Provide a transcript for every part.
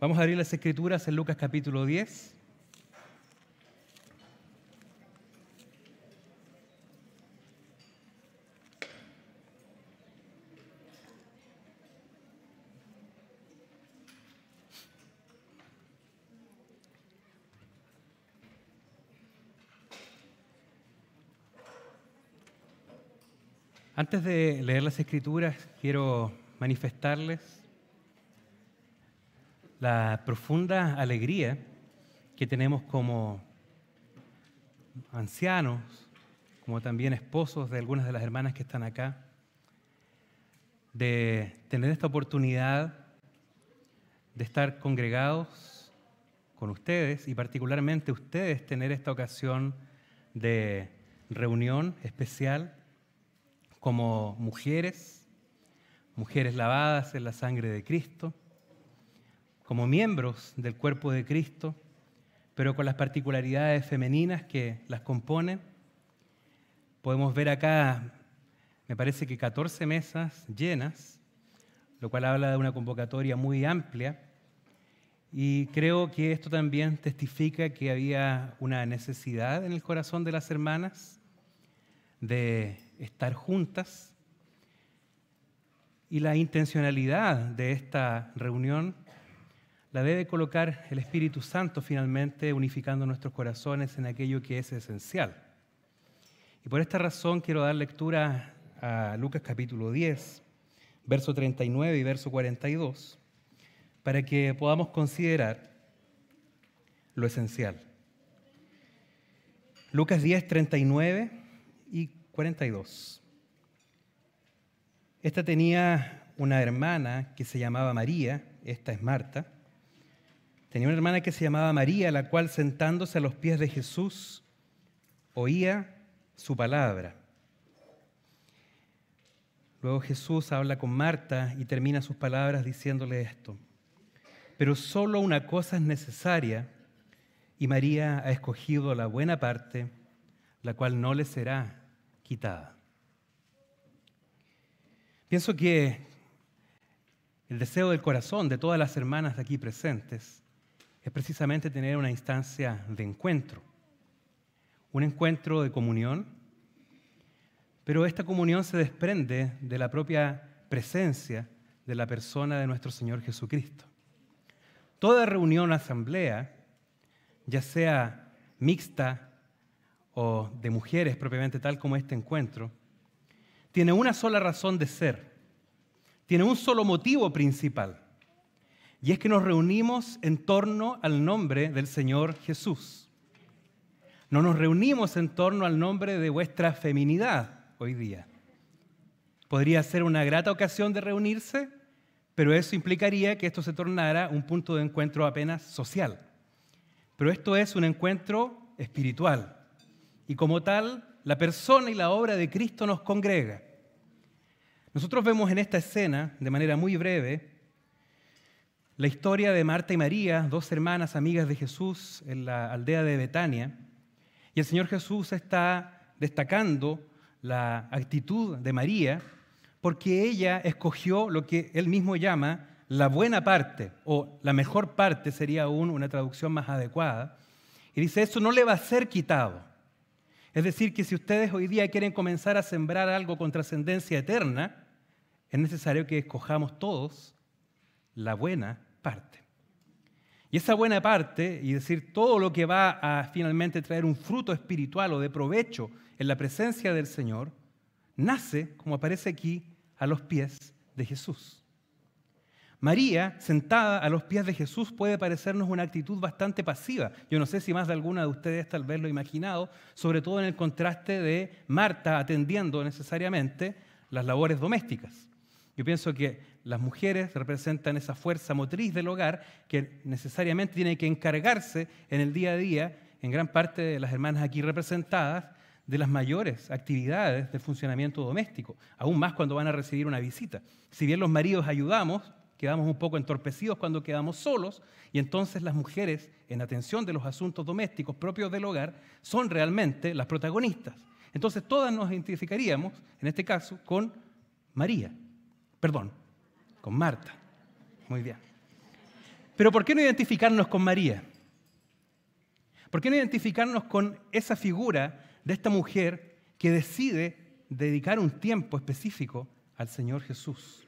Vamos a abrir las escrituras en Lucas capítulo 10. Antes de leer las escrituras, quiero manifestarles la profunda alegría que tenemos como ancianos, como también esposos de algunas de las hermanas que están acá, de tener esta oportunidad de estar congregados con ustedes y particularmente ustedes tener esta ocasión de reunión especial como mujeres, mujeres lavadas en la sangre de Cristo como miembros del cuerpo de Cristo, pero con las particularidades femeninas que las componen. Podemos ver acá, me parece que 14 mesas llenas, lo cual habla de una convocatoria muy amplia. Y creo que esto también testifica que había una necesidad en el corazón de las hermanas de estar juntas. Y la intencionalidad de esta reunión la debe colocar el Espíritu Santo finalmente unificando nuestros corazones en aquello que es esencial. Y por esta razón quiero dar lectura a Lucas capítulo 10, verso 39 y verso 42, para que podamos considerar lo esencial. Lucas 10, 39 y 42. Esta tenía una hermana que se llamaba María, esta es Marta, Tenía una hermana que se llamaba María, la cual sentándose a los pies de Jesús oía su palabra. Luego Jesús habla con Marta y termina sus palabras diciéndole esto. Pero solo una cosa es necesaria y María ha escogido la buena parte, la cual no le será quitada. Pienso que el deseo del corazón de todas las hermanas aquí presentes es precisamente tener una instancia de encuentro, un encuentro de comunión, pero esta comunión se desprende de la propia presencia de la persona de nuestro Señor Jesucristo. Toda reunión, asamblea, ya sea mixta o de mujeres propiamente tal como este encuentro, tiene una sola razón de ser, tiene un solo motivo principal y es que nos reunimos en torno al nombre del Señor Jesús. No nos reunimos en torno al nombre de vuestra feminidad hoy día. Podría ser una grata ocasión de reunirse, pero eso implicaría que esto se tornara un punto de encuentro apenas social. Pero esto es un encuentro espiritual. Y como tal, la persona y la obra de Cristo nos congrega. Nosotros vemos en esta escena, de manera muy breve, la historia de Marta y María, dos hermanas amigas de Jesús en la aldea de Betania. Y el Señor Jesús está destacando la actitud de María porque ella escogió lo que él mismo llama la buena parte o la mejor parte sería aún una traducción más adecuada. Y dice, eso no le va a ser quitado. Es decir, que si ustedes hoy día quieren comenzar a sembrar algo con trascendencia eterna, es necesario que escojamos todos la buena parte. Y esa buena parte, y decir todo lo que va a finalmente traer un fruto espiritual o de provecho en la presencia del Señor, nace, como aparece aquí, a los pies de Jesús. María, sentada a los pies de Jesús, puede parecernos una actitud bastante pasiva. Yo no sé si más de alguna de ustedes tal vez lo ha imaginado, sobre todo en el contraste de Marta atendiendo necesariamente las labores domésticas. Yo pienso que las mujeres representan esa fuerza motriz del hogar que necesariamente tiene que encargarse en el día a día, en gran parte de las hermanas aquí representadas, de las mayores actividades de funcionamiento doméstico, aún más cuando van a recibir una visita. Si bien los maridos ayudamos, quedamos un poco entorpecidos cuando quedamos solos y entonces las mujeres, en atención de los asuntos domésticos propios del hogar, son realmente las protagonistas. Entonces todas nos identificaríamos, en este caso, con María. Perdón, con Marta. Muy bien. Pero ¿por qué no identificarnos con María? ¿Por qué no identificarnos con esa figura de esta mujer que decide dedicar un tiempo específico al Señor Jesús?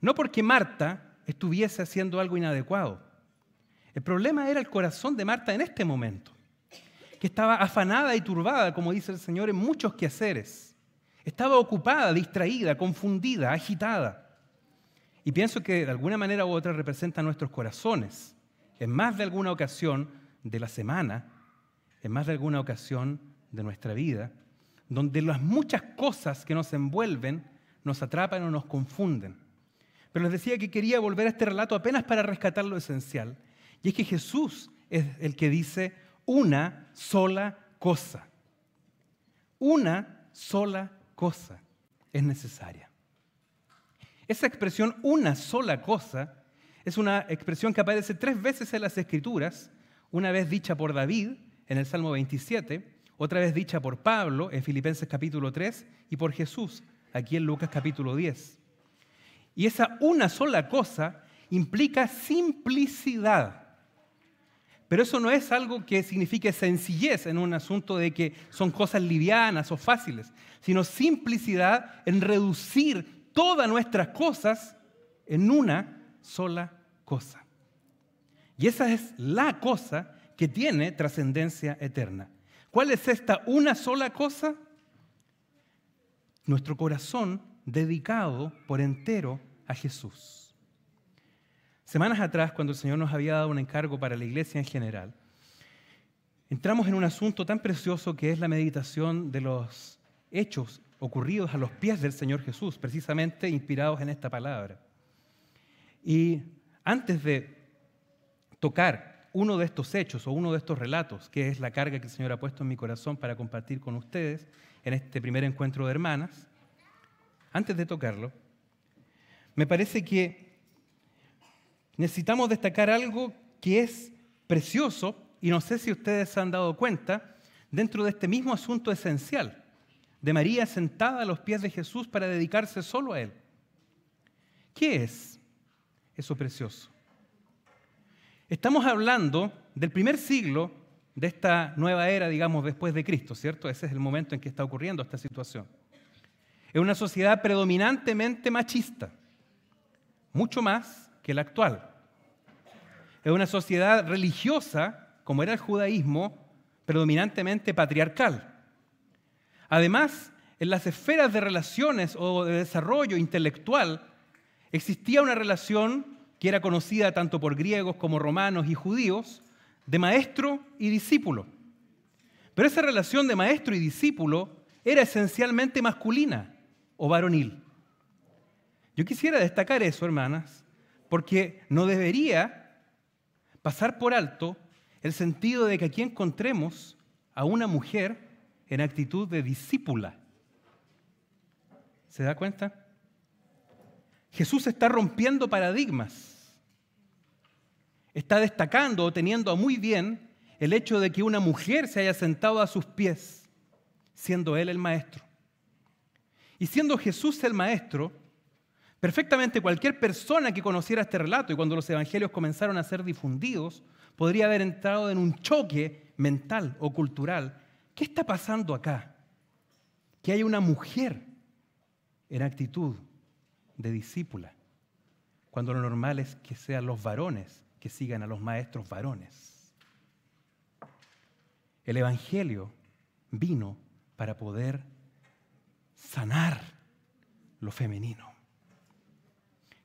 No porque Marta estuviese haciendo algo inadecuado. El problema era el corazón de Marta en este momento, que estaba afanada y turbada, como dice el Señor, en muchos quehaceres. Estaba ocupada, distraída, confundida, agitada. Y pienso que de alguna manera u otra representa nuestros corazones. En más de alguna ocasión de la semana, en más de alguna ocasión de nuestra vida, donde las muchas cosas que nos envuelven nos atrapan o nos confunden. Pero les decía que quería volver a este relato apenas para rescatar lo esencial. Y es que Jesús es el que dice una sola cosa. Una sola cosa es necesaria. Esa expresión una sola cosa es una expresión que aparece tres veces en las Escrituras, una vez dicha por David en el Salmo 27, otra vez dicha por Pablo en Filipenses capítulo 3 y por Jesús aquí en Lucas capítulo 10. Y esa una sola cosa implica simplicidad. Pero eso no es algo que signifique sencillez en un asunto de que son cosas livianas o fáciles, sino simplicidad en reducir todas nuestras cosas en una sola cosa. Y esa es la cosa que tiene trascendencia eterna. ¿Cuál es esta una sola cosa? Nuestro corazón dedicado por entero a Jesús. Semanas atrás, cuando el Señor nos había dado un encargo para la iglesia en general, entramos en un asunto tan precioso que es la meditación de los hechos ocurridos a los pies del Señor Jesús, precisamente inspirados en esta palabra. Y antes de tocar uno de estos hechos o uno de estos relatos, que es la carga que el Señor ha puesto en mi corazón para compartir con ustedes en este primer encuentro de hermanas, antes de tocarlo, me parece que necesitamos destacar algo que es precioso y no sé si ustedes se han dado cuenta dentro de este mismo asunto esencial de María sentada a los pies de Jesús para dedicarse solo a Él. ¿Qué es eso precioso? Estamos hablando del primer siglo de esta nueva era, digamos, después de Cristo, ¿cierto? Ese es el momento en que está ocurriendo esta situación. Es una sociedad predominantemente machista, mucho más que la actual. Es una sociedad religiosa, como era el judaísmo, predominantemente patriarcal. Además, en las esferas de relaciones o de desarrollo intelectual existía una relación que era conocida tanto por griegos como romanos y judíos de maestro y discípulo. Pero esa relación de maestro y discípulo era esencialmente masculina o varonil. Yo quisiera destacar eso, hermanas, porque no debería pasar por alto el sentido de que aquí encontremos a una mujer en actitud de discípula. ¿Se da cuenta? Jesús está rompiendo paradigmas. Está destacando o teniendo muy bien el hecho de que una mujer se haya sentado a sus pies, siendo él el maestro. Y siendo Jesús el maestro, Perfectamente cualquier persona que conociera este relato y cuando los evangelios comenzaron a ser difundidos, podría haber entrado en un choque mental o cultural. ¿Qué está pasando acá? Que hay una mujer en actitud de discípula, cuando lo normal es que sean los varones que sigan a los maestros varones. El Evangelio vino para poder sanar lo femenino.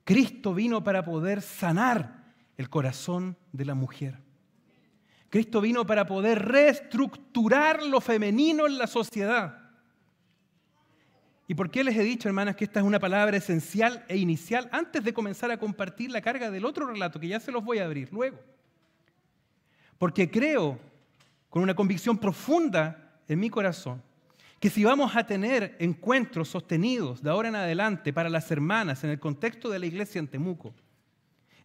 Cristo vino para poder sanar el corazón de la mujer. Cristo vino para poder reestructurar lo femenino en la sociedad. ¿Y por qué les he dicho, hermanas, que esta es una palabra esencial e inicial antes de comenzar a compartir la carga del otro relato, que ya se los voy a abrir luego? Porque creo, con una convicción profunda en mi corazón, que si vamos a tener encuentros sostenidos de ahora en adelante para las hermanas en el contexto de la iglesia en Temuco,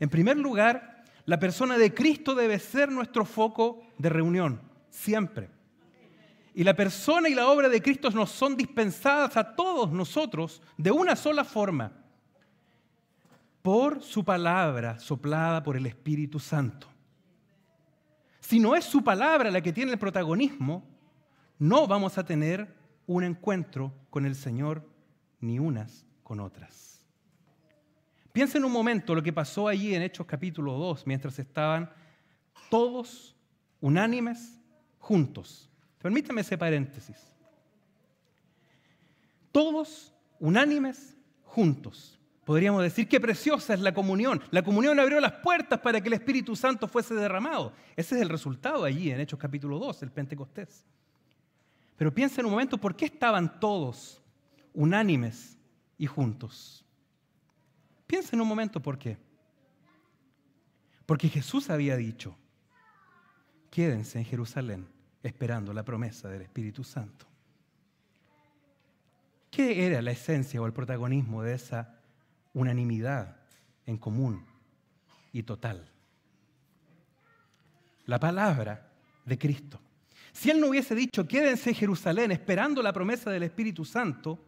en primer lugar, la persona de Cristo debe ser nuestro foco de reunión, siempre. Y la persona y la obra de Cristo nos son dispensadas a todos nosotros de una sola forma, por su palabra soplada por el Espíritu Santo. Si no es su palabra la que tiene el protagonismo, no vamos a tener un encuentro con el Señor ni unas con otras. Piensen un momento lo que pasó allí en Hechos capítulo 2, mientras estaban todos unánimes juntos. Permítame ese paréntesis. Todos unánimes juntos. Podríamos decir que preciosa es la comunión. La comunión abrió las puertas para que el Espíritu Santo fuese derramado. Ese es el resultado allí en Hechos capítulo 2, el Pentecostés. Pero piensa en un momento, ¿por qué estaban todos unánimes y juntos? Piensa en un momento, ¿por qué? Porque Jesús había dicho, quédense en Jerusalén esperando la promesa del Espíritu Santo. ¿Qué era la esencia o el protagonismo de esa unanimidad en común y total? La palabra de Cristo. Si él no hubiese dicho, quédense en Jerusalén esperando la promesa del Espíritu Santo,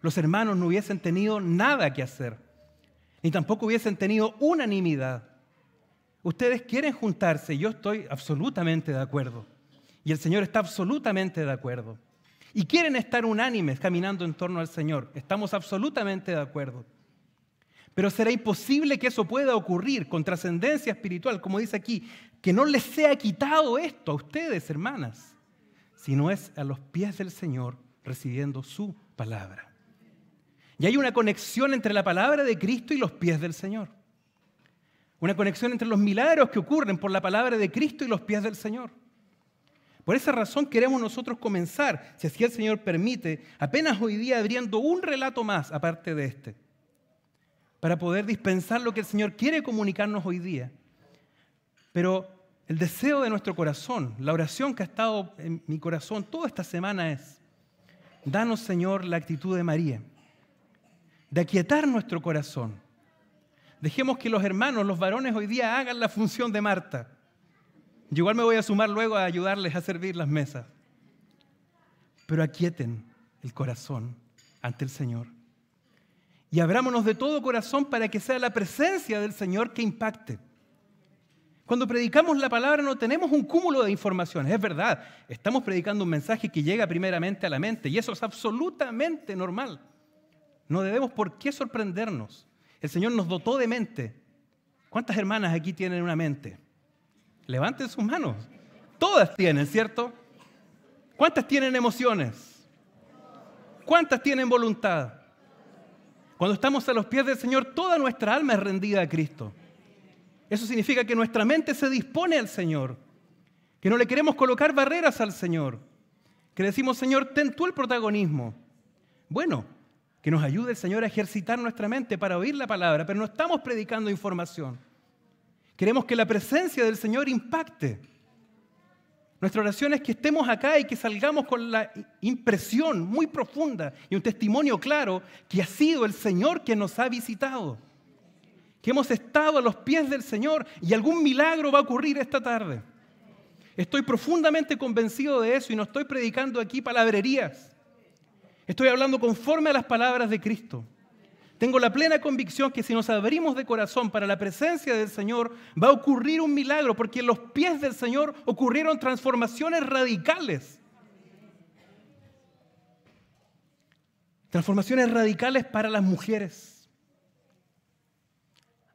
los hermanos no hubiesen tenido nada que hacer, ni tampoco hubiesen tenido unanimidad. Ustedes quieren juntarse, yo estoy absolutamente de acuerdo, y el Señor está absolutamente de acuerdo. Y quieren estar unánimes caminando en torno al Señor, estamos absolutamente de acuerdo. Pero será imposible que eso pueda ocurrir con trascendencia espiritual, como dice aquí, que no les sea quitado esto a ustedes, hermanas, sino es a los pies del Señor recibiendo su palabra. Y hay una conexión entre la palabra de Cristo y los pies del Señor. Una conexión entre los milagros que ocurren por la palabra de Cristo y los pies del Señor. Por esa razón queremos nosotros comenzar, si así el Señor permite, apenas hoy día abriendo un relato más aparte de este para poder dispensar lo que el Señor quiere comunicarnos hoy día. Pero el deseo de nuestro corazón, la oración que ha estado en mi corazón toda esta semana es, danos Señor la actitud de María, de aquietar nuestro corazón. Dejemos que los hermanos, los varones hoy día hagan la función de Marta. Yo igual me voy a sumar luego a ayudarles a servir las mesas. Pero aquieten el corazón ante el Señor y abrámonos de todo corazón para que sea la presencia del Señor que impacte. Cuando predicamos la palabra no tenemos un cúmulo de información es verdad, estamos predicando un mensaje que llega primeramente a la mente y eso es absolutamente normal. No debemos por qué sorprendernos. El Señor nos dotó de mente. ¿Cuántas hermanas aquí tienen una mente? Levanten sus manos. Todas tienen, ¿cierto? ¿Cuántas tienen emociones? ¿Cuántas tienen voluntad? Cuando estamos a los pies del Señor, toda nuestra alma es rendida a Cristo. Eso significa que nuestra mente se dispone al Señor, que no le queremos colocar barreras al Señor, que decimos, Señor, ten tú el protagonismo. Bueno, que nos ayude el Señor a ejercitar nuestra mente para oír la palabra, pero no estamos predicando información. Queremos que la presencia del Señor impacte. Nuestra oración es que estemos acá y que salgamos con la impresión muy profunda y un testimonio claro que ha sido el Señor que nos ha visitado, que hemos estado a los pies del Señor y algún milagro va a ocurrir esta tarde. Estoy profundamente convencido de eso y no estoy predicando aquí palabrerías. Estoy hablando conforme a las palabras de Cristo. Tengo la plena convicción que si nos abrimos de corazón para la presencia del Señor, va a ocurrir un milagro, porque en los pies del Señor ocurrieron transformaciones radicales. Transformaciones radicales para las mujeres.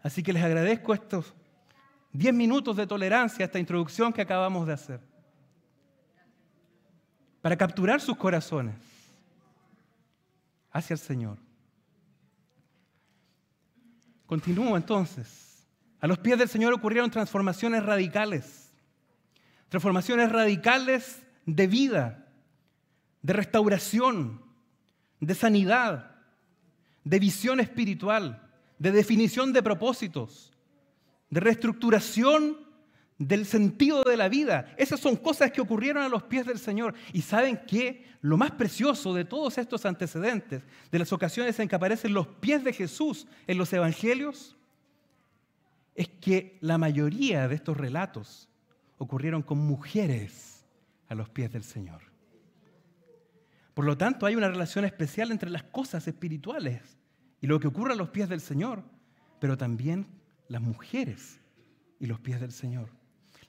Así que les agradezco estos 10 minutos de tolerancia esta introducción que acabamos de hacer. Para capturar sus corazones hacia el Señor. Continúo entonces. A los pies del Señor ocurrieron transformaciones radicales. Transformaciones radicales de vida, de restauración, de sanidad, de visión espiritual, de definición de propósitos, de reestructuración del sentido de la vida. Esas son cosas que ocurrieron a los pies del Señor. Y saben que Lo más precioso de todos estos antecedentes, de las ocasiones en que aparecen los pies de Jesús en los evangelios, es que la mayoría de estos relatos ocurrieron con mujeres a los pies del Señor. Por lo tanto, hay una relación especial entre las cosas espirituales y lo que ocurre a los pies del Señor, pero también las mujeres y los pies del Señor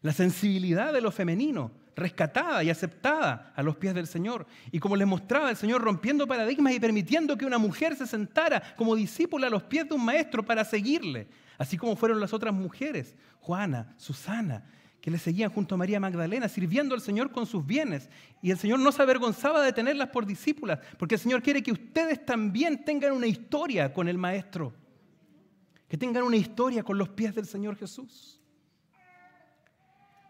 la sensibilidad de lo femenino, rescatada y aceptada a los pies del Señor. Y como les mostraba, el Señor rompiendo paradigmas y permitiendo que una mujer se sentara como discípula a los pies de un maestro para seguirle, así como fueron las otras mujeres, Juana, Susana, que le seguían junto a María Magdalena, sirviendo al Señor con sus bienes. Y el Señor no se avergonzaba de tenerlas por discípulas, porque el Señor quiere que ustedes también tengan una historia con el Maestro, que tengan una historia con los pies del Señor Jesús.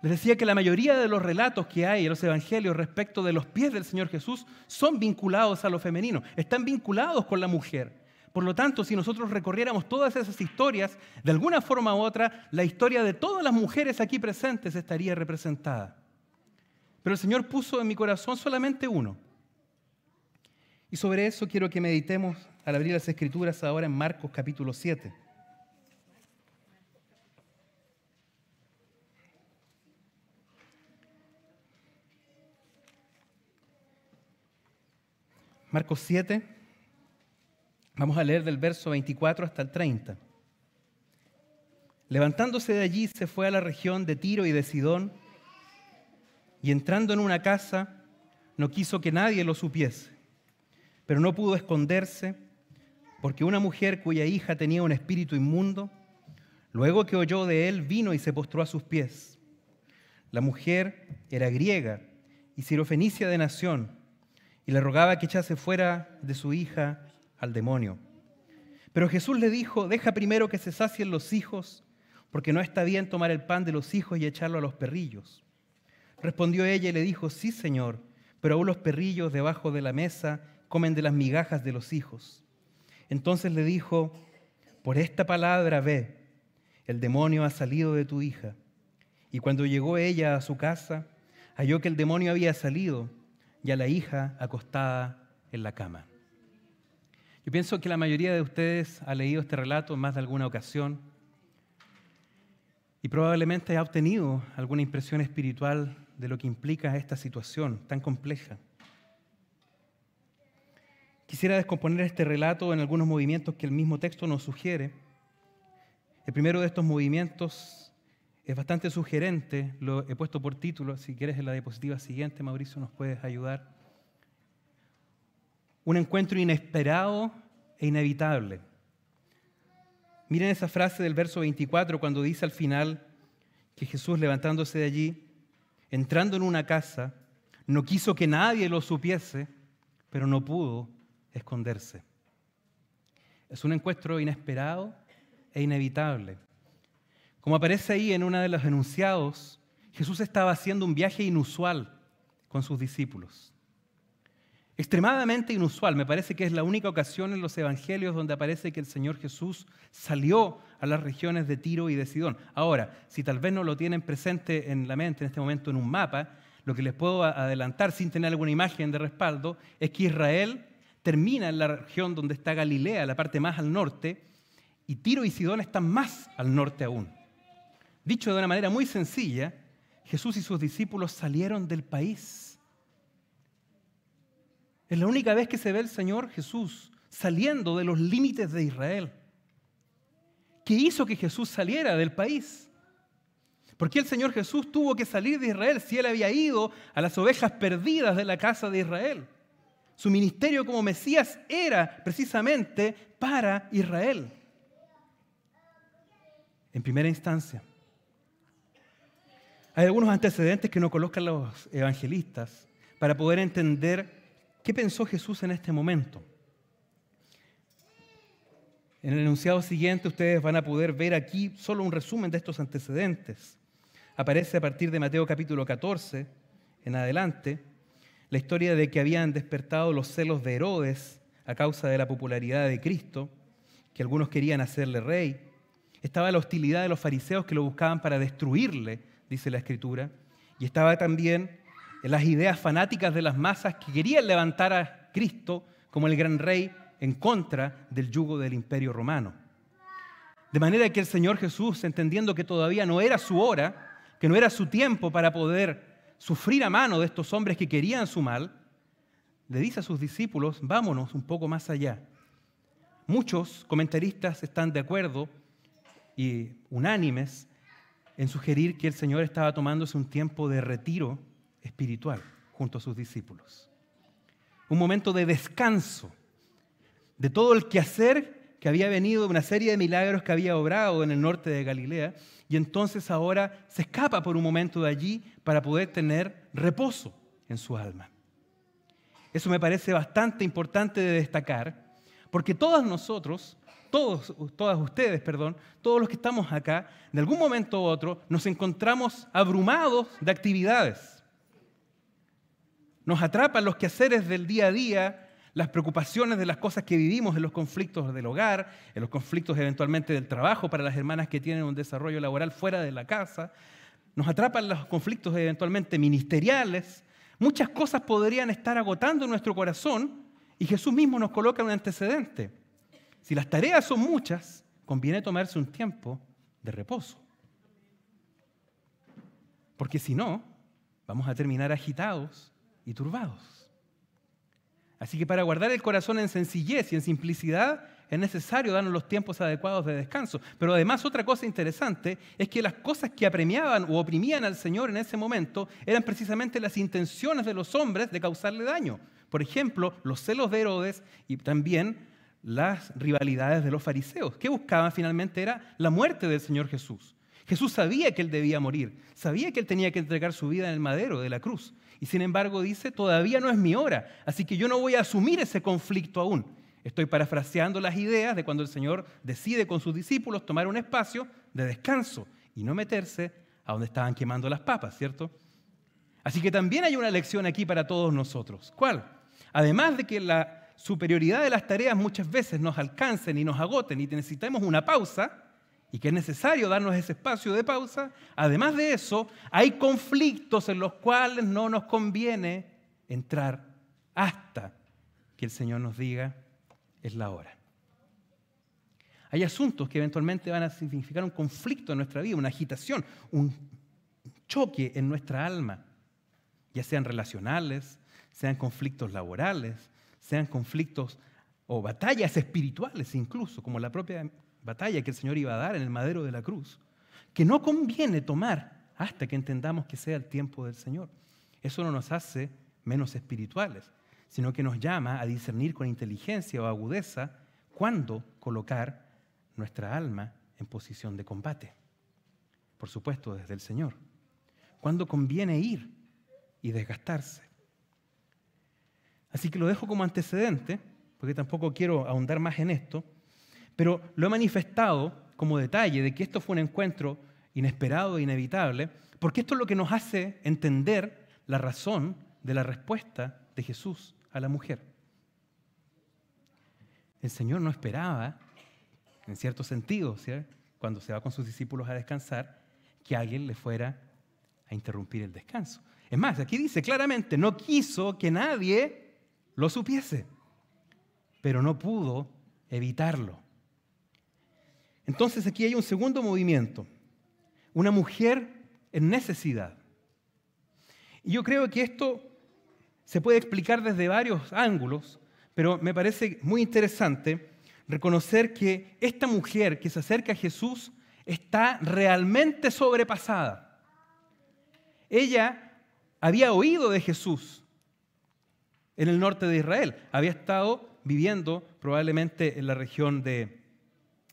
Les decía que la mayoría de los relatos que hay en los evangelios respecto de los pies del Señor Jesús son vinculados a lo femenino, están vinculados con la mujer. Por lo tanto, si nosotros recorriéramos todas esas historias, de alguna forma u otra, la historia de todas las mujeres aquí presentes estaría representada. Pero el Señor puso en mi corazón solamente uno. Y sobre eso quiero que meditemos al abrir las escrituras ahora en Marcos capítulo 7. Marcos 7, vamos a leer del verso 24 hasta el 30. Levantándose de allí se fue a la región de Tiro y de Sidón y entrando en una casa no quiso que nadie lo supiese, pero no pudo esconderse porque una mujer cuya hija tenía un espíritu inmundo, luego que oyó de él, vino y se postró a sus pies. La mujer era griega y sirofenicia de nación y le rogaba que echase fuera de su hija al demonio. Pero Jesús le dijo, deja primero que se sacien los hijos, porque no está bien tomar el pan de los hijos y echarlo a los perrillos. Respondió ella y le dijo, sí, Señor, pero aún los perrillos debajo de la mesa comen de las migajas de los hijos. Entonces le dijo, por esta palabra ve, el demonio ha salido de tu hija. Y cuando llegó ella a su casa, halló que el demonio había salido y a la hija acostada en la cama. Yo pienso que la mayoría de ustedes ha leído este relato en más de alguna ocasión y probablemente ha obtenido alguna impresión espiritual de lo que implica esta situación tan compleja. Quisiera descomponer este relato en algunos movimientos que el mismo texto nos sugiere. El primero de estos movimientos es bastante sugerente, lo he puesto por título, si quieres en la diapositiva siguiente, Mauricio, nos puedes ayudar. Un encuentro inesperado e inevitable. Miren esa frase del verso 24 cuando dice al final que Jesús levantándose de allí, entrando en una casa, no quiso que nadie lo supiese, pero no pudo esconderse. Es un encuentro inesperado e inevitable. Como aparece ahí en uno de los enunciados, Jesús estaba haciendo un viaje inusual con sus discípulos. Extremadamente inusual, me parece que es la única ocasión en los evangelios donde aparece que el Señor Jesús salió a las regiones de Tiro y de Sidón. Ahora, si tal vez no lo tienen presente en la mente en este momento en un mapa, lo que les puedo adelantar sin tener alguna imagen de respaldo es que Israel termina en la región donde está Galilea, la parte más al norte, y Tiro y Sidón están más al norte aún. Dicho de una manera muy sencilla, Jesús y sus discípulos salieron del país. Es la única vez que se ve el Señor Jesús saliendo de los límites de Israel. ¿Qué hizo que Jesús saliera del país? ¿Por qué el Señor Jesús tuvo que salir de Israel si él había ido a las ovejas perdidas de la casa de Israel? Su ministerio como Mesías era precisamente para Israel. En primera instancia. Hay algunos antecedentes que no colocan los evangelistas para poder entender qué pensó Jesús en este momento. En el enunciado siguiente ustedes van a poder ver aquí solo un resumen de estos antecedentes. Aparece a partir de Mateo capítulo 14 en adelante la historia de que habían despertado los celos de Herodes a causa de la popularidad de Cristo, que algunos querían hacerle rey. Estaba la hostilidad de los fariseos que lo buscaban para destruirle dice la Escritura, y estaba también en las ideas fanáticas de las masas que querían levantar a Cristo como el gran rey en contra del yugo del imperio romano. De manera que el Señor Jesús, entendiendo que todavía no era su hora, que no era su tiempo para poder sufrir a mano de estos hombres que querían su mal, le dice a sus discípulos, vámonos un poco más allá. Muchos comentaristas están de acuerdo y unánimes en sugerir que el Señor estaba tomándose un tiempo de retiro espiritual junto a sus discípulos. Un momento de descanso de todo el quehacer que había venido una serie de milagros que había obrado en el norte de Galilea, y entonces ahora se escapa por un momento de allí para poder tener reposo en su alma. Eso me parece bastante importante de destacar, porque todos nosotros todos, todas ustedes, perdón, todos los que estamos acá, de algún momento u otro, nos encontramos abrumados de actividades. Nos atrapan los quehaceres del día a día, las preocupaciones de las cosas que vivimos, en los conflictos del hogar, en los conflictos eventualmente del trabajo para las hermanas que tienen un desarrollo laboral fuera de la casa. Nos atrapan los conflictos eventualmente ministeriales. Muchas cosas podrían estar agotando nuestro corazón y Jesús mismo nos coloca un antecedente. Si las tareas son muchas, conviene tomarse un tiempo de reposo. Porque si no, vamos a terminar agitados y turbados. Así que para guardar el corazón en sencillez y en simplicidad es necesario darnos los tiempos adecuados de descanso. Pero además otra cosa interesante es que las cosas que apremiaban o oprimían al Señor en ese momento eran precisamente las intenciones de los hombres de causarle daño. Por ejemplo, los celos de Herodes y también las rivalidades de los fariseos, que buscaban finalmente era la muerte del Señor Jesús. Jesús sabía que él debía morir, sabía que él tenía que entregar su vida en el madero de la cruz. Y sin embargo dice, todavía no es mi hora, así que yo no voy a asumir ese conflicto aún. Estoy parafraseando las ideas de cuando el Señor decide con sus discípulos tomar un espacio de descanso y no meterse a donde estaban quemando las papas, ¿cierto? Así que también hay una lección aquí para todos nosotros. ¿Cuál? Además de que la superioridad de las tareas muchas veces nos alcancen y nos agoten y necesitamos una pausa, y que es necesario darnos ese espacio de pausa, además de eso, hay conflictos en los cuales no nos conviene entrar hasta que el Señor nos diga es la hora. Hay asuntos que eventualmente van a significar un conflicto en nuestra vida, una agitación, un choque en nuestra alma, ya sean relacionales, sean conflictos laborales, sean conflictos o batallas espirituales incluso, como la propia batalla que el Señor iba a dar en el madero de la cruz, que no conviene tomar hasta que entendamos que sea el tiempo del Señor. Eso no nos hace menos espirituales, sino que nos llama a discernir con inteligencia o agudeza cuándo colocar nuestra alma en posición de combate. Por supuesto, desde el Señor. Cuándo conviene ir y desgastarse. Así que lo dejo como antecedente, porque tampoco quiero ahondar más en esto, pero lo he manifestado como detalle de que esto fue un encuentro inesperado e inevitable, porque esto es lo que nos hace entender la razón de la respuesta de Jesús a la mujer. El Señor no esperaba, en cierto sentido, cuando se va con sus discípulos a descansar, que alguien le fuera a interrumpir el descanso. Es más, aquí dice claramente, no quiso que nadie lo supiese, pero no pudo evitarlo. Entonces aquí hay un segundo movimiento, una mujer en necesidad. Y yo creo que esto se puede explicar desde varios ángulos, pero me parece muy interesante reconocer que esta mujer que se acerca a Jesús está realmente sobrepasada. Ella había oído de Jesús, en el norte de Israel. Había estado viviendo probablemente en la región de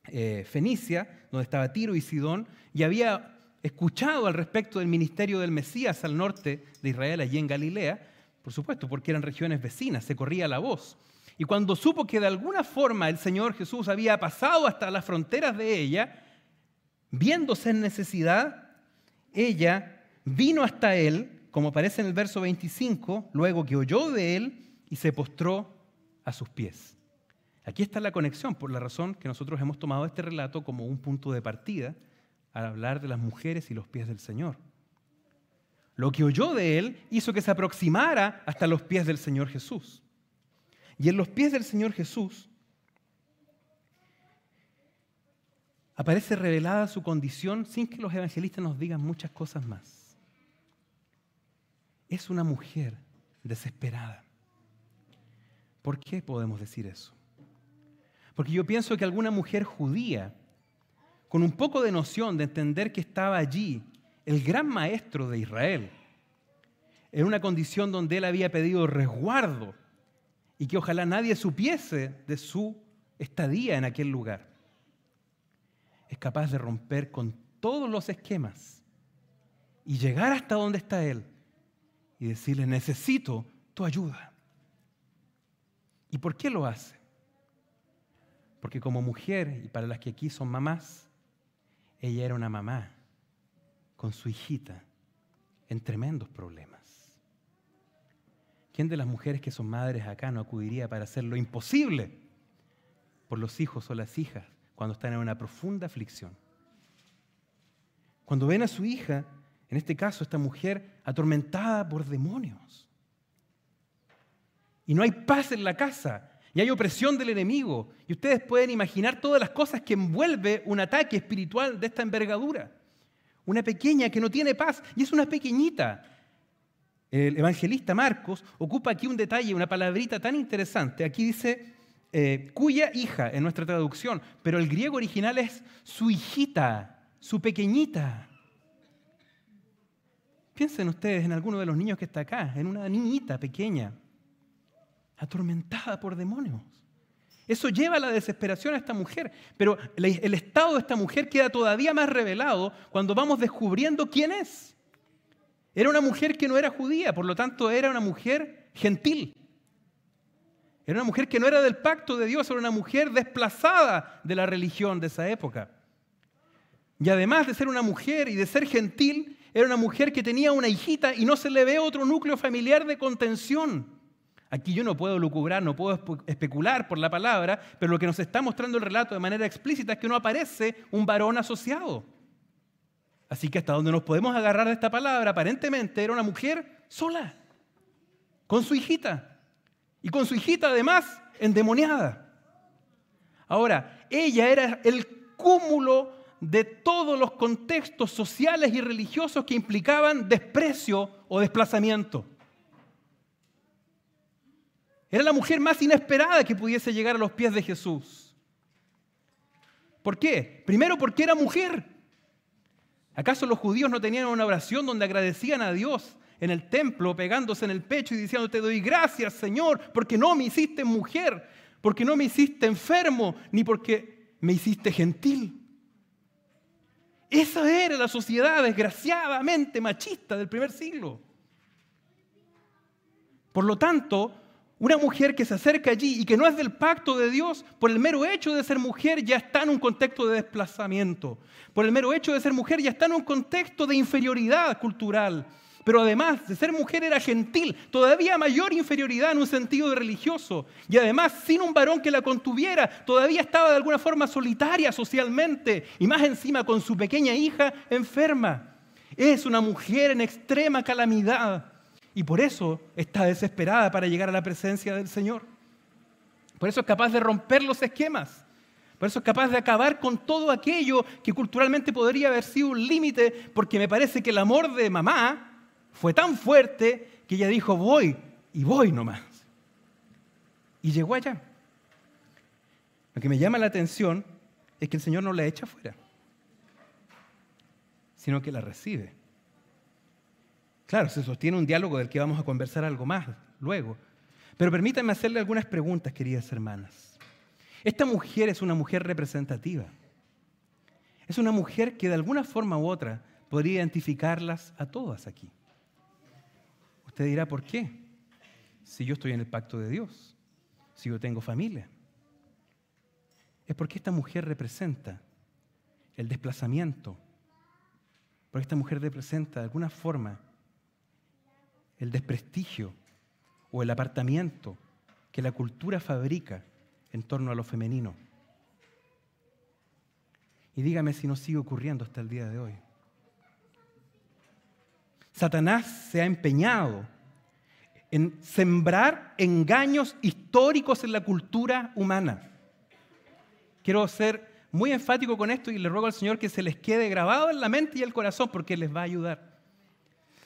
eh, Fenicia, donde estaba Tiro y Sidón, y había escuchado al respecto del ministerio del Mesías al norte de Israel, allí en Galilea, por supuesto, porque eran regiones vecinas, se corría la voz. Y cuando supo que de alguna forma el Señor Jesús había pasado hasta las fronteras de ella, viéndose en necesidad, ella vino hasta él como aparece en el verso 25, luego que oyó de él y se postró a sus pies. Aquí está la conexión, por la razón que nosotros hemos tomado este relato como un punto de partida al hablar de las mujeres y los pies del Señor. Lo que oyó de él hizo que se aproximara hasta los pies del Señor Jesús. Y en los pies del Señor Jesús aparece revelada su condición sin que los evangelistas nos digan muchas cosas más es una mujer desesperada. ¿Por qué podemos decir eso? Porque yo pienso que alguna mujer judía, con un poco de noción de entender que estaba allí el gran maestro de Israel, en una condición donde él había pedido resguardo y que ojalá nadie supiese de su estadía en aquel lugar, es capaz de romper con todos los esquemas y llegar hasta donde está él y decirle, necesito tu ayuda. ¿Y por qué lo hace? Porque como mujer, y para las que aquí son mamás, ella era una mamá con su hijita en tremendos problemas. ¿Quién de las mujeres que son madres acá no acudiría para hacer lo imposible por los hijos o las hijas cuando están en una profunda aflicción? Cuando ven a su hija en este caso, esta mujer atormentada por demonios. Y no hay paz en la casa, y hay opresión del enemigo. Y ustedes pueden imaginar todas las cosas que envuelve un ataque espiritual de esta envergadura. Una pequeña que no tiene paz, y es una pequeñita. El evangelista Marcos ocupa aquí un detalle, una palabrita tan interesante. Aquí dice eh, cuya hija en nuestra traducción, pero el griego original es su hijita, su pequeñita. Piensen ustedes en alguno de los niños que está acá, en una niñita pequeña, atormentada por demonios. Eso lleva a la desesperación a esta mujer, pero el estado de esta mujer queda todavía más revelado cuando vamos descubriendo quién es. Era una mujer que no era judía, por lo tanto era una mujer gentil. Era una mujer que no era del pacto de Dios, era una mujer desplazada de la religión de esa época. Y además de ser una mujer y de ser gentil, era una mujer que tenía una hijita y no se le ve otro núcleo familiar de contención. Aquí yo no puedo lucubrar, no puedo especular por la palabra, pero lo que nos está mostrando el relato de manera explícita es que no aparece un varón asociado. Así que hasta donde nos podemos agarrar de esta palabra, aparentemente era una mujer sola, con su hijita, y con su hijita además endemoniada. Ahora, ella era el cúmulo de todos los contextos sociales y religiosos que implicaban desprecio o desplazamiento. Era la mujer más inesperada que pudiese llegar a los pies de Jesús. ¿Por qué? Primero porque era mujer. ¿Acaso los judíos no tenían una oración donde agradecían a Dios en el templo, pegándose en el pecho y diciendo, te doy gracias Señor, porque no me hiciste mujer, porque no me hiciste enfermo, ni porque me hiciste gentil? Esa era la sociedad desgraciadamente machista del primer siglo. Por lo tanto, una mujer que se acerca allí y que no es del pacto de Dios, por el mero hecho de ser mujer ya está en un contexto de desplazamiento. Por el mero hecho de ser mujer ya está en un contexto de inferioridad cultural pero además de ser mujer era gentil, todavía mayor inferioridad en un sentido religioso, y además sin un varón que la contuviera, todavía estaba de alguna forma solitaria socialmente, y más encima con su pequeña hija enferma. Es una mujer en extrema calamidad, y por eso está desesperada para llegar a la presencia del Señor. Por eso es capaz de romper los esquemas. Por eso es capaz de acabar con todo aquello que culturalmente podría haber sido un límite, porque me parece que el amor de mamá fue tan fuerte que ella dijo, voy y voy nomás. Y llegó allá. Lo que me llama la atención es que el Señor no la echa fuera, sino que la recibe. Claro, se sostiene un diálogo del que vamos a conversar algo más luego. Pero permítanme hacerle algunas preguntas, queridas hermanas. Esta mujer es una mujer representativa. Es una mujer que de alguna forma u otra podría identificarlas a todas aquí. Te dirá, ¿por qué? Si yo estoy en el pacto de Dios, si yo tengo familia. Es porque esta mujer representa el desplazamiento, porque esta mujer representa de alguna forma el desprestigio o el apartamiento que la cultura fabrica en torno a lo femenino. Y dígame si no sigue ocurriendo hasta el día de hoy. Satanás se ha empeñado en sembrar engaños históricos en la cultura humana. Quiero ser muy enfático con esto y le ruego al Señor que se les quede grabado en la mente y el corazón porque les va a ayudar.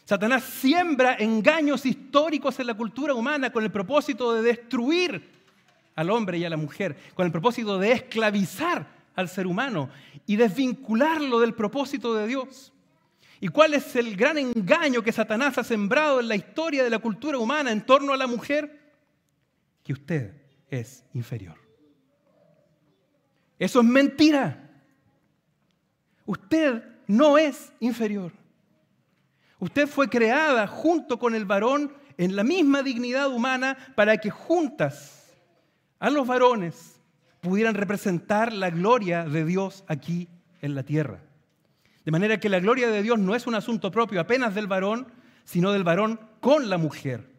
Satanás siembra engaños históricos en la cultura humana con el propósito de destruir al hombre y a la mujer, con el propósito de esclavizar al ser humano y desvincularlo del propósito de Dios. ¿Y cuál es el gran engaño que Satanás ha sembrado en la historia de la cultura humana en torno a la mujer? Que usted es inferior. Eso es mentira. Usted no es inferior. Usted fue creada junto con el varón en la misma dignidad humana para que juntas a los varones pudieran representar la gloria de Dios aquí en la tierra. De manera que la gloria de Dios no es un asunto propio apenas del varón, sino del varón con la mujer.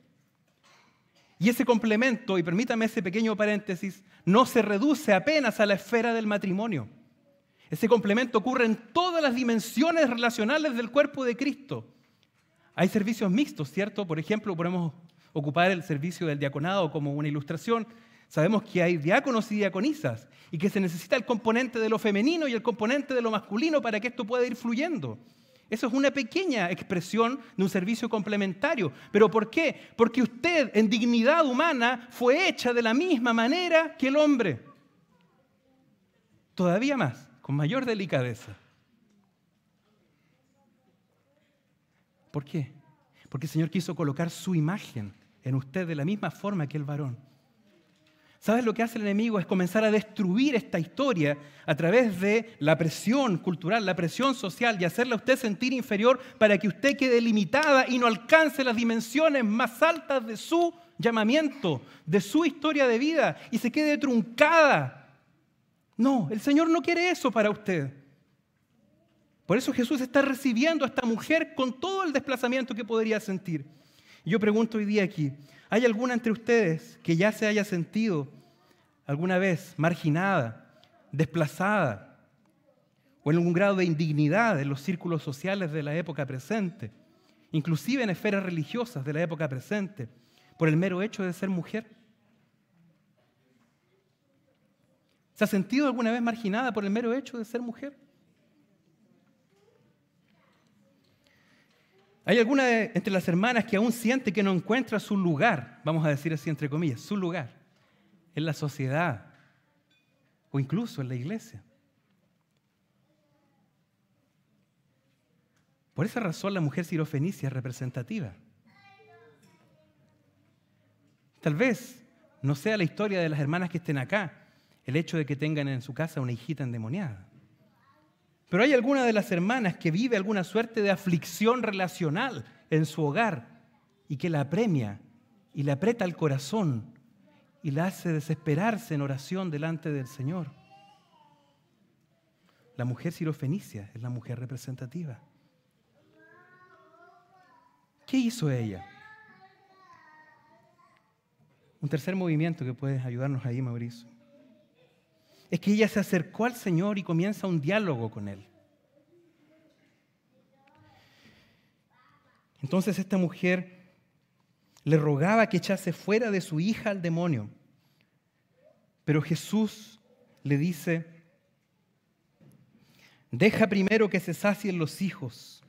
Y ese complemento, y permítame ese pequeño paréntesis, no se reduce apenas a la esfera del matrimonio. Ese complemento ocurre en todas las dimensiones relacionales del cuerpo de Cristo. Hay servicios mixtos, ¿cierto? Por ejemplo, podemos ocupar el servicio del diaconado como una ilustración. Sabemos que hay diáconos y diaconisas y que se necesita el componente de lo femenino y el componente de lo masculino para que esto pueda ir fluyendo. Eso es una pequeña expresión de un servicio complementario. ¿Pero por qué? Porque usted en dignidad humana fue hecha de la misma manera que el hombre. Todavía más, con mayor delicadeza. ¿Por qué? Porque el Señor quiso colocar su imagen en usted de la misma forma que el varón. ¿Sabes lo que hace el enemigo? Es comenzar a destruir esta historia a través de la presión cultural, la presión social y hacerla a usted sentir inferior para que usted quede limitada y no alcance las dimensiones más altas de su llamamiento, de su historia de vida y se quede truncada. No, el Señor no quiere eso para usted. Por eso Jesús está recibiendo a esta mujer con todo el desplazamiento que podría sentir. yo pregunto hoy día aquí, ¿Hay alguna entre ustedes que ya se haya sentido alguna vez marginada, desplazada o en algún grado de indignidad en los círculos sociales de la época presente, inclusive en esferas religiosas de la época presente, por el mero hecho de ser mujer? ¿Se ha sentido alguna vez marginada por el mero hecho de ser mujer? Hay alguna entre las hermanas que aún siente que no encuentra su lugar, vamos a decir así entre comillas, su lugar en la sociedad o incluso en la iglesia. Por esa razón la mujer sirofenicia es representativa. Tal vez no sea la historia de las hermanas que estén acá el hecho de que tengan en su casa una hijita endemoniada. Pero hay alguna de las hermanas que vive alguna suerte de aflicción relacional en su hogar y que la apremia y le aprieta el corazón y la hace desesperarse en oración delante del Señor. La mujer sirofenicia es la mujer representativa. ¿Qué hizo ella? Un tercer movimiento que puedes ayudarnos ahí, Mauricio es que ella se acercó al Señor y comienza un diálogo con Él. Entonces esta mujer le rogaba que echase fuera de su hija al demonio. Pero Jesús le dice, deja primero que se sacien los hijos,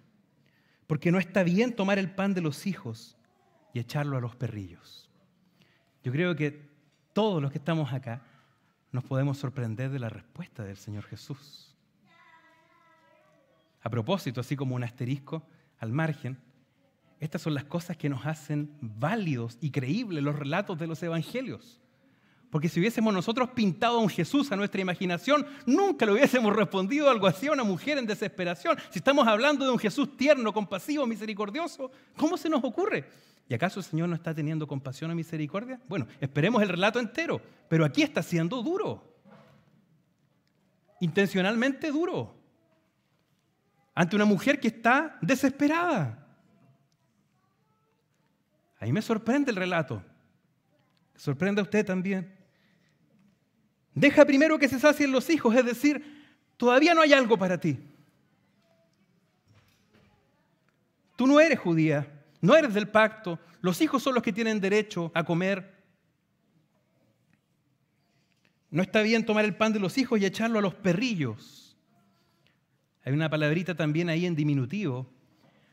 porque no está bien tomar el pan de los hijos y echarlo a los perrillos. Yo creo que todos los que estamos acá nos podemos sorprender de la respuesta del Señor Jesús. A propósito, así como un asterisco al margen, estas son las cosas que nos hacen válidos y creíbles los relatos de los evangelios. Porque si hubiésemos nosotros pintado a un Jesús a nuestra imaginación, nunca le hubiésemos respondido algo así a una mujer en desesperación. Si estamos hablando de un Jesús tierno, compasivo, misericordioso, ¿cómo se nos ocurre? ¿Y acaso el Señor no está teniendo compasión o misericordia? Bueno, esperemos el relato entero, pero aquí está siendo duro, intencionalmente duro, ante una mujer que está desesperada. Ahí me sorprende el relato, sorprende a usted también. Deja primero que se sacien los hijos, es decir, todavía no hay algo para ti. Tú no eres judía, no eres del pacto, los hijos son los que tienen derecho a comer. No está bien tomar el pan de los hijos y echarlo a los perrillos. Hay una palabrita también ahí en diminutivo.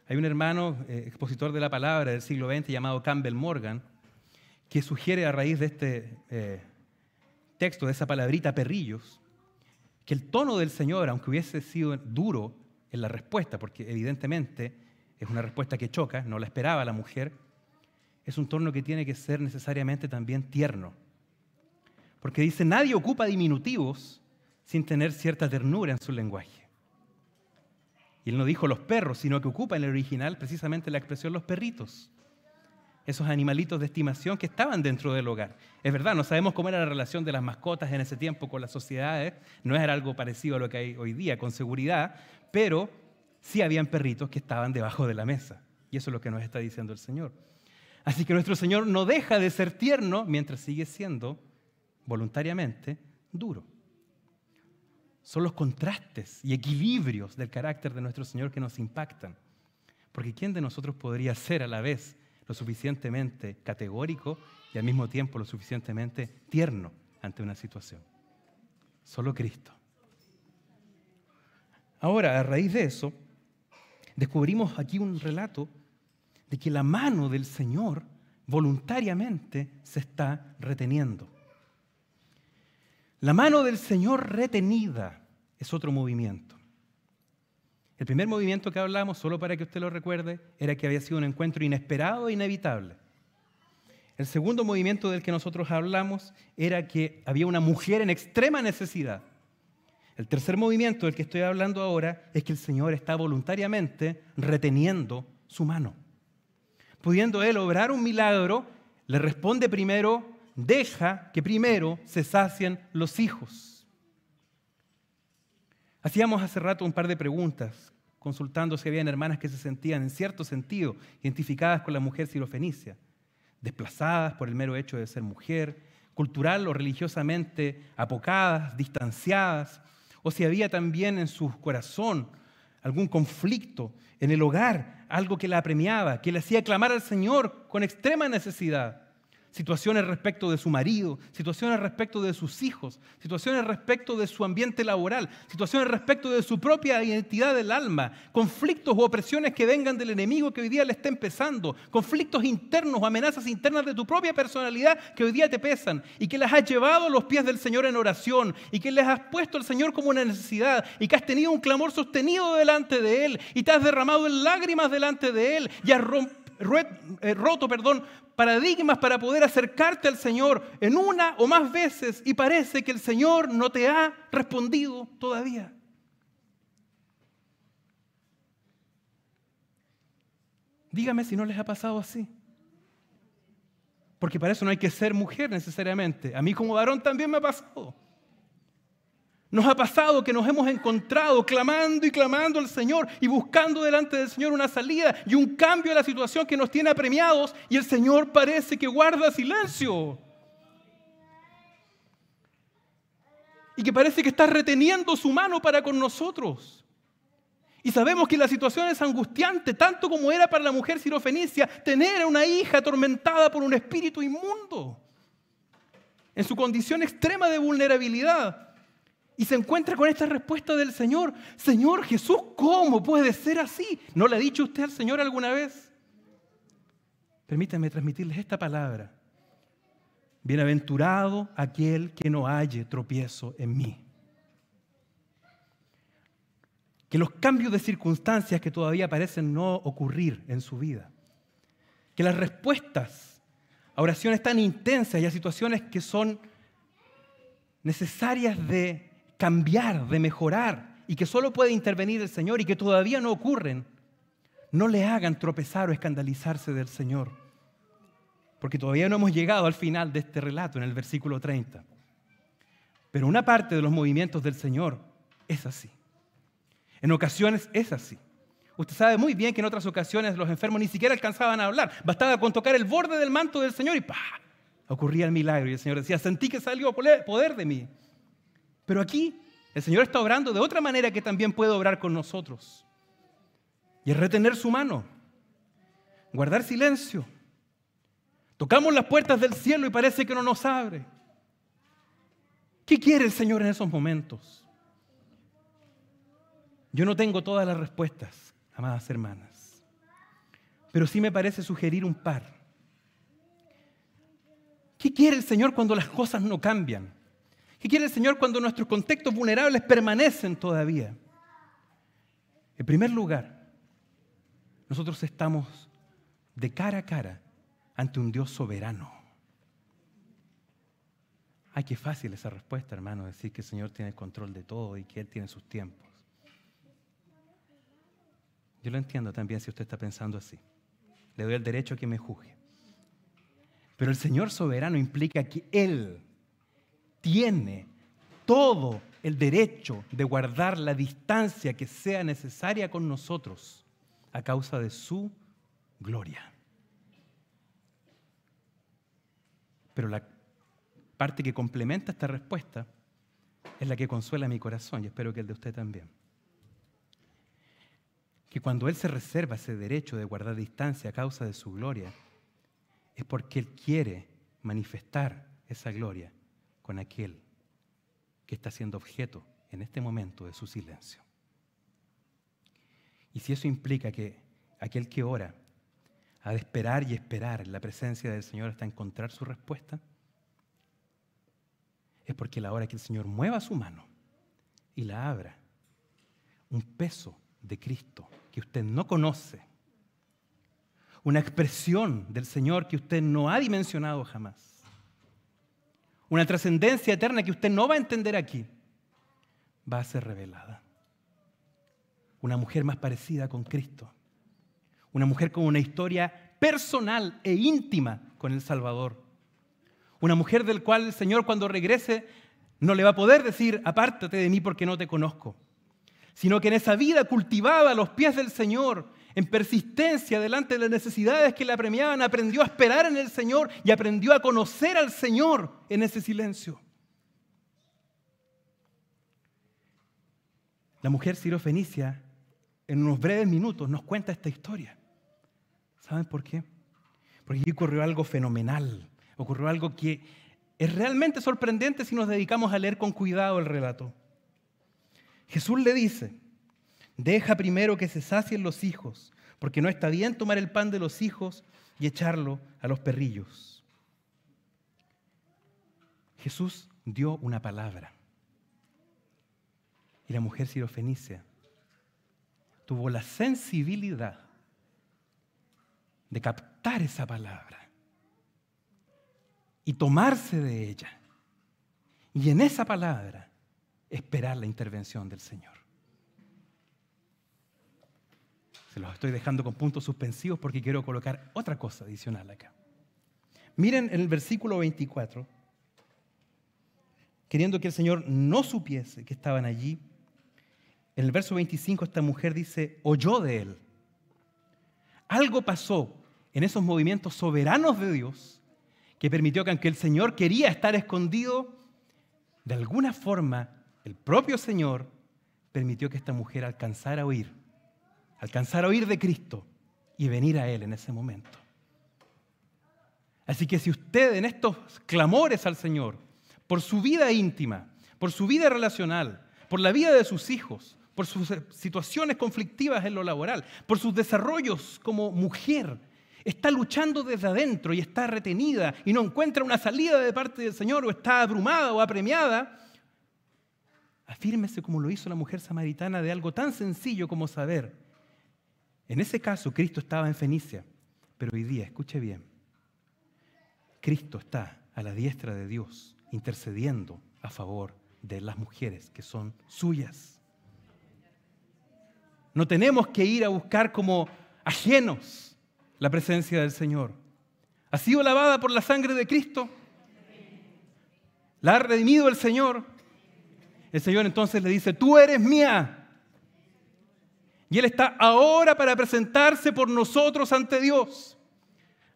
Hay un hermano eh, expositor de la palabra del siglo XX llamado Campbell Morgan que sugiere a raíz de este eh, texto, de esa palabrita perrillos, que el tono del Señor, aunque hubiese sido duro en la respuesta, porque evidentemente es una respuesta que choca, no la esperaba la mujer, es un tono que tiene que ser necesariamente también tierno. Porque dice, nadie ocupa diminutivos sin tener cierta ternura en su lenguaje. Y él no dijo los perros, sino que ocupa en el original precisamente la expresión los perritos. Esos animalitos de estimación que estaban dentro del hogar. Es verdad, no sabemos cómo era la relación de las mascotas en ese tiempo con las sociedades, no era algo parecido a lo que hay hoy día, con seguridad, pero sí habían perritos que estaban debajo de la mesa. Y eso es lo que nos está diciendo el Señor. Así que nuestro Señor no deja de ser tierno mientras sigue siendo voluntariamente duro. Son los contrastes y equilibrios del carácter de nuestro Señor que nos impactan. Porque ¿quién de nosotros podría ser a la vez lo suficientemente categórico y al mismo tiempo lo suficientemente tierno ante una situación? Solo Cristo. Ahora, a raíz de eso, descubrimos aquí un relato de que la mano del Señor voluntariamente se está reteniendo. La mano del Señor retenida es otro movimiento. El primer movimiento que hablamos, solo para que usted lo recuerde, era que había sido un encuentro inesperado e inevitable. El segundo movimiento del que nosotros hablamos era que había una mujer en extrema necesidad. El tercer movimiento del que estoy hablando ahora es que el Señor está voluntariamente reteniendo su mano. Pudiendo Él obrar un milagro, le responde primero, deja que primero se sacien los hijos. Hacíamos hace rato un par de preguntas, consultando si habían hermanas que se sentían en cierto sentido identificadas con la mujer sirofenicia, desplazadas por el mero hecho de ser mujer, cultural o religiosamente apocadas, distanciadas, o si había también en su corazón algún conflicto en el hogar, algo que la apremiaba, que le hacía clamar al Señor con extrema necesidad situaciones respecto de su marido, situaciones respecto de sus hijos, situaciones respecto de su ambiente laboral, situaciones respecto de su propia identidad del alma, conflictos o opresiones que vengan del enemigo que hoy día le está empezando, conflictos internos o amenazas internas de tu propia personalidad que hoy día te pesan y que las has llevado a los pies del Señor en oración y que les has puesto al Señor como una necesidad y que has tenido un clamor sostenido delante de Él y te has derramado en lágrimas delante de Él y has rompido eh, roto perdón, paradigmas para poder acercarte al Señor en una o más veces y parece que el Señor no te ha respondido todavía. Dígame si no les ha pasado así. Porque para eso no hay que ser mujer necesariamente. A mí como varón también me ha pasado. Nos ha pasado que nos hemos encontrado clamando y clamando al Señor y buscando delante del Señor una salida y un cambio de la situación que nos tiene apremiados y el Señor parece que guarda silencio. Y que parece que está reteniendo su mano para con nosotros. Y sabemos que la situación es angustiante, tanto como era para la mujer sirofenicia tener a una hija atormentada por un espíritu inmundo, en su condición extrema de vulnerabilidad y se encuentra con esta respuesta del Señor. Señor Jesús, ¿cómo puede ser así? ¿No le ha dicho usted al Señor alguna vez? Permítanme transmitirles esta palabra. Bienaventurado aquel que no halle tropiezo en mí. Que los cambios de circunstancias que todavía parecen no ocurrir en su vida, que las respuestas a oraciones tan intensas y a situaciones que son necesarias de cambiar, de mejorar, y que solo puede intervenir el Señor y que todavía no ocurren, no le hagan tropezar o escandalizarse del Señor. Porque todavía no hemos llegado al final de este relato en el versículo 30. Pero una parte de los movimientos del Señor es así. En ocasiones es así. Usted sabe muy bien que en otras ocasiones los enfermos ni siquiera alcanzaban a hablar. Bastaba con tocar el borde del manto del Señor y ¡pah! ocurría el milagro. Y el Señor decía, sentí que salió poder de mí. Pero aquí el Señor está obrando de otra manera que también puede obrar con nosotros. Y es retener su mano, guardar silencio. Tocamos las puertas del cielo y parece que no nos abre. ¿Qué quiere el Señor en esos momentos? Yo no tengo todas las respuestas, amadas hermanas, pero sí me parece sugerir un par. ¿Qué quiere el Señor cuando las cosas no cambian? ¿Qué quiere el Señor cuando nuestros contextos vulnerables permanecen todavía? En primer lugar, nosotros estamos de cara a cara ante un Dios soberano. Ay, qué fácil esa respuesta, hermano, decir que el Señor tiene el control de todo y que Él tiene sus tiempos. Yo lo entiendo también si usted está pensando así. Le doy el derecho a que me juzgue. Pero el Señor soberano implica que Él tiene todo el derecho de guardar la distancia que sea necesaria con nosotros a causa de su gloria. Pero la parte que complementa esta respuesta es la que consuela mi corazón y espero que el de usted también. Que cuando Él se reserva ese derecho de guardar distancia a causa de su gloria, es porque Él quiere manifestar esa gloria con aquel que está siendo objeto en este momento de su silencio. Y si eso implica que aquel que ora ha de esperar y esperar en la presencia del Señor hasta encontrar su respuesta, es porque la hora que el Señor mueva su mano y la abra, un peso de Cristo que usted no conoce, una expresión del Señor que usted no ha dimensionado jamás, una trascendencia eterna que usted no va a entender aquí, va a ser revelada. Una mujer más parecida con Cristo. Una mujer con una historia personal e íntima con el Salvador. Una mujer del cual el Señor cuando regrese no le va a poder decir, apártate de mí porque no te conozco. Sino que en esa vida cultivada a los pies del Señor, en persistencia delante de las necesidades que le apremiaban, aprendió a esperar en el Señor y aprendió a conocer al Señor en ese silencio. La mujer sirofenicia, en unos breves minutos, nos cuenta esta historia. ¿Saben por qué? Porque allí ocurrió algo fenomenal, ocurrió algo que es realmente sorprendente si nos dedicamos a leer con cuidado el relato. Jesús le dice, Deja primero que se sacien los hijos, porque no está bien tomar el pan de los hijos y echarlo a los perrillos. Jesús dio una palabra. Y la mujer sirofenicia tuvo la sensibilidad de captar esa palabra y tomarse de ella. Y en esa palabra esperar la intervención del Señor. Se los estoy dejando con puntos suspensivos porque quiero colocar otra cosa adicional acá. Miren el versículo 24. Queriendo que el Señor no supiese que estaban allí, en el verso 25 esta mujer dice, oyó de él. Algo pasó en esos movimientos soberanos de Dios que permitió que aunque el Señor quería estar escondido, de alguna forma el propio Señor permitió que esta mujer alcanzara a oír alcanzar a oír de Cristo y venir a Él en ese momento. Así que si usted en estos clamores al Señor, por su vida íntima, por su vida relacional, por la vida de sus hijos, por sus eh, situaciones conflictivas en lo laboral, por sus desarrollos como mujer, está luchando desde adentro y está retenida y no encuentra una salida de parte del Señor o está abrumada o apremiada, afírmese como lo hizo la mujer samaritana de algo tan sencillo como saber en ese caso, Cristo estaba en Fenicia, pero hoy día, escuche bien, Cristo está a la diestra de Dios intercediendo a favor de las mujeres que son suyas. No tenemos que ir a buscar como ajenos la presencia del Señor. ¿Ha sido lavada por la sangre de Cristo? ¿La ha redimido el Señor? El Señor entonces le dice, tú eres mía, y Él está ahora para presentarse por nosotros ante Dios.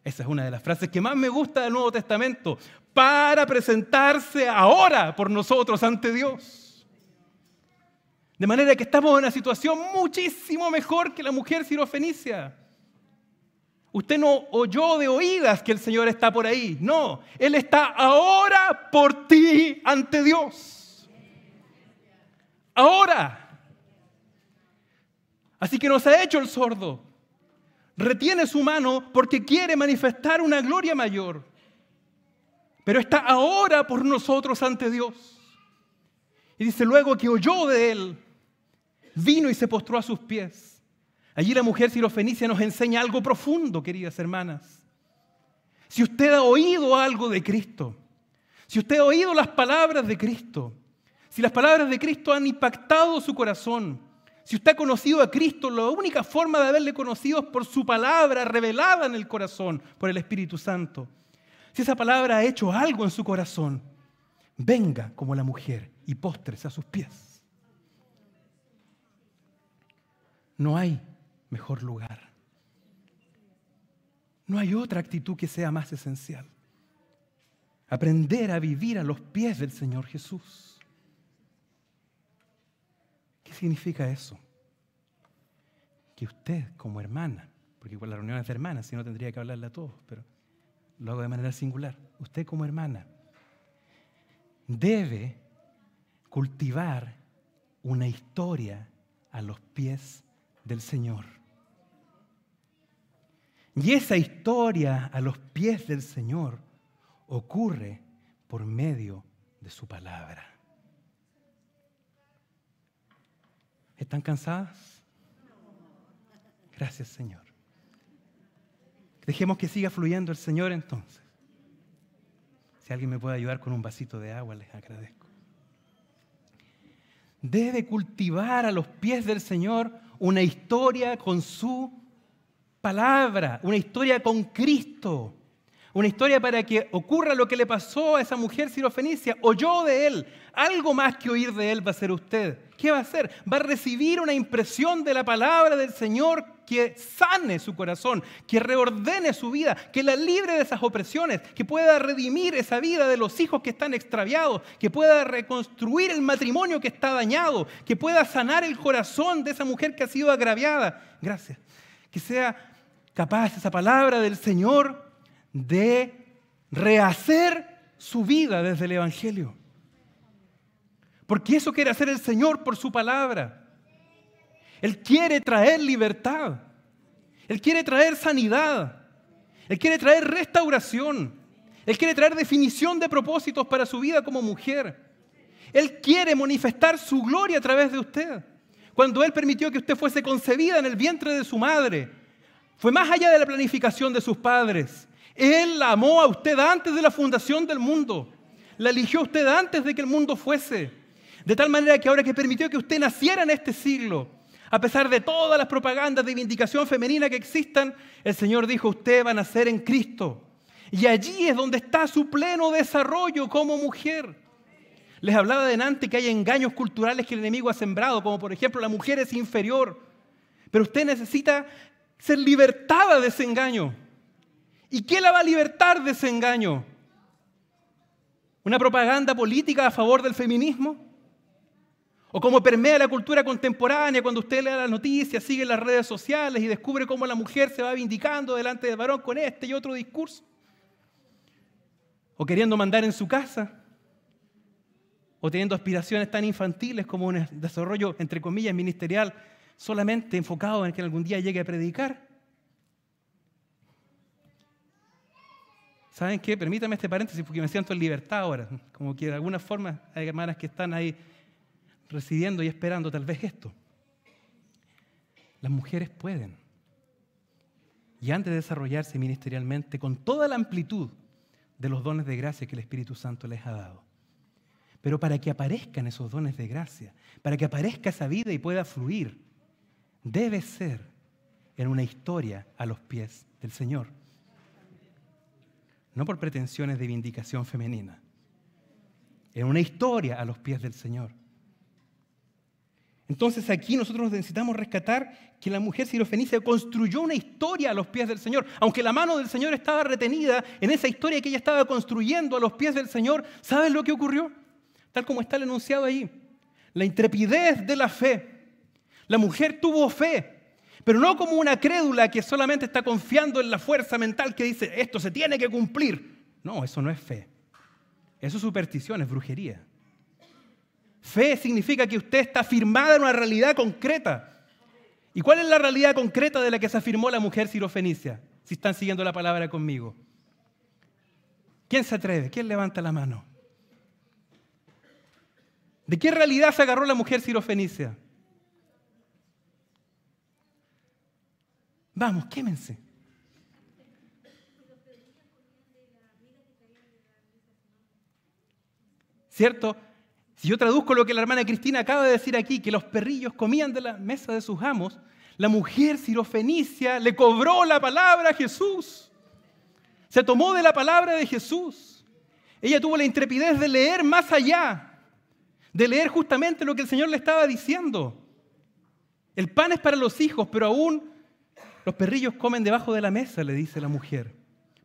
Esa es una de las frases que más me gusta del Nuevo Testamento. Para presentarse ahora por nosotros ante Dios. De manera que estamos en una situación muchísimo mejor que la mujer sirofenicia. Usted no oyó de oídas que el Señor está por ahí. No, Él está ahora por ti ante Dios. Ahora. Así que nos ha hecho el sordo. Retiene su mano porque quiere manifestar una gloria mayor. Pero está ahora por nosotros ante Dios. Y dice luego que oyó de él, vino y se postró a sus pies. Allí la mujer sirofenicia nos enseña algo profundo, queridas hermanas. Si usted ha oído algo de Cristo, si usted ha oído las palabras de Cristo, si las palabras de Cristo han impactado su corazón, si usted ha conocido a Cristo, la única forma de haberle conocido es por su palabra revelada en el corazón, por el Espíritu Santo. Si esa palabra ha hecho algo en su corazón, venga como la mujer y póstrese a sus pies. No hay mejor lugar. No hay otra actitud que sea más esencial. Aprender a vivir a los pies del Señor Jesús. ¿Qué significa eso? Que usted, como hermana, porque igual la reunión es de hermanas, si no tendría que hablarle a todos, pero lo hago de manera singular. Usted, como hermana, debe cultivar una historia a los pies del Señor. Y esa historia a los pies del Señor ocurre por medio de su palabra. ¿Están cansadas? Gracias, Señor. Dejemos que siga fluyendo el Señor entonces. Si alguien me puede ayudar con un vasito de agua, les agradezco. Debe cultivar a los pies del Señor una historia con su palabra, una historia con Cristo. Una historia para que ocurra lo que le pasó a esa mujer sirofenicia. Oyó de él. Algo más que oír de él va a ser usted. ¿Qué va a hacer? Va a recibir una impresión de la palabra del Señor que sane su corazón, que reordene su vida, que la libre de esas opresiones, que pueda redimir esa vida de los hijos que están extraviados, que pueda reconstruir el matrimonio que está dañado, que pueda sanar el corazón de esa mujer que ha sido agraviada. Gracias. Que sea capaz esa palabra del Señor de rehacer su vida desde el Evangelio. Porque eso quiere hacer el Señor por su palabra. Él quiere traer libertad. Él quiere traer sanidad. Él quiere traer restauración. Él quiere traer definición de propósitos para su vida como mujer. Él quiere manifestar su gloria a través de usted. Cuando Él permitió que usted fuese concebida en el vientre de su madre, fue más allá de la planificación de sus padres. Él la amó a usted antes de la fundación del mundo. La eligió a usted antes de que el mundo fuese. De tal manera que ahora que permitió que usted naciera en este siglo, a pesar de todas las propagandas de vindicación femenina que existan, el Señor dijo, usted va a nacer en Cristo. Y allí es donde está su pleno desarrollo como mujer. Les hablaba adelante que hay engaños culturales que el enemigo ha sembrado, como por ejemplo la mujer es inferior. Pero usted necesita ser libertada de ese engaño. ¿Y qué la va a libertar de ese engaño? ¿Una propaganda política a favor del feminismo? ¿O cómo permea la cultura contemporánea cuando usted lee las noticias, sigue las redes sociales y descubre cómo la mujer se va vindicando delante del varón con este y otro discurso? ¿O queriendo mandar en su casa? ¿O teniendo aspiraciones tan infantiles como un desarrollo, entre comillas, ministerial solamente enfocado en que algún día llegue a predicar? ¿Saben qué? Permítame este paréntesis porque me siento en libertad ahora. Como que de alguna forma hay hermanas que están ahí recibiendo y esperando tal vez esto. Las mujeres pueden. Y antes de desarrollarse ministerialmente con toda la amplitud de los dones de gracia que el Espíritu Santo les ha dado. Pero para que aparezcan esos dones de gracia, para que aparezca esa vida y pueda fluir, debe ser en una historia a los pies del Señor no por pretensiones de vindicación femenina. en una historia a los pies del Señor. Entonces aquí nosotros necesitamos rescatar que la mujer sirofenicia construyó una historia a los pies del Señor. Aunque la mano del Señor estaba retenida en esa historia que ella estaba construyendo a los pies del Señor, ¿sabes lo que ocurrió? Tal como está el enunciado ahí. La intrepidez de la fe. La mujer tuvo fe, pero no como una crédula que solamente está confiando en la fuerza mental que dice, esto se tiene que cumplir. No, eso no es fe. Eso es superstición, es brujería. Fe significa que usted está firmada en una realidad concreta. ¿Y cuál es la realidad concreta de la que se afirmó la mujer sirofenicia? Si están siguiendo la palabra conmigo. ¿Quién se atreve? ¿Quién levanta la mano? ¿De qué realidad se agarró la mujer sirofenicia? Vamos, quémense. ¿Cierto? Si yo traduzco lo que la hermana Cristina acaba de decir aquí, que los perrillos comían de la mesa de sus amos, la mujer sirofenicia le cobró la palabra a Jesús. Se tomó de la palabra de Jesús. Ella tuvo la intrepidez de leer más allá, de leer justamente lo que el Señor le estaba diciendo. El pan es para los hijos, pero aún los perrillos comen debajo de la mesa, le dice la mujer.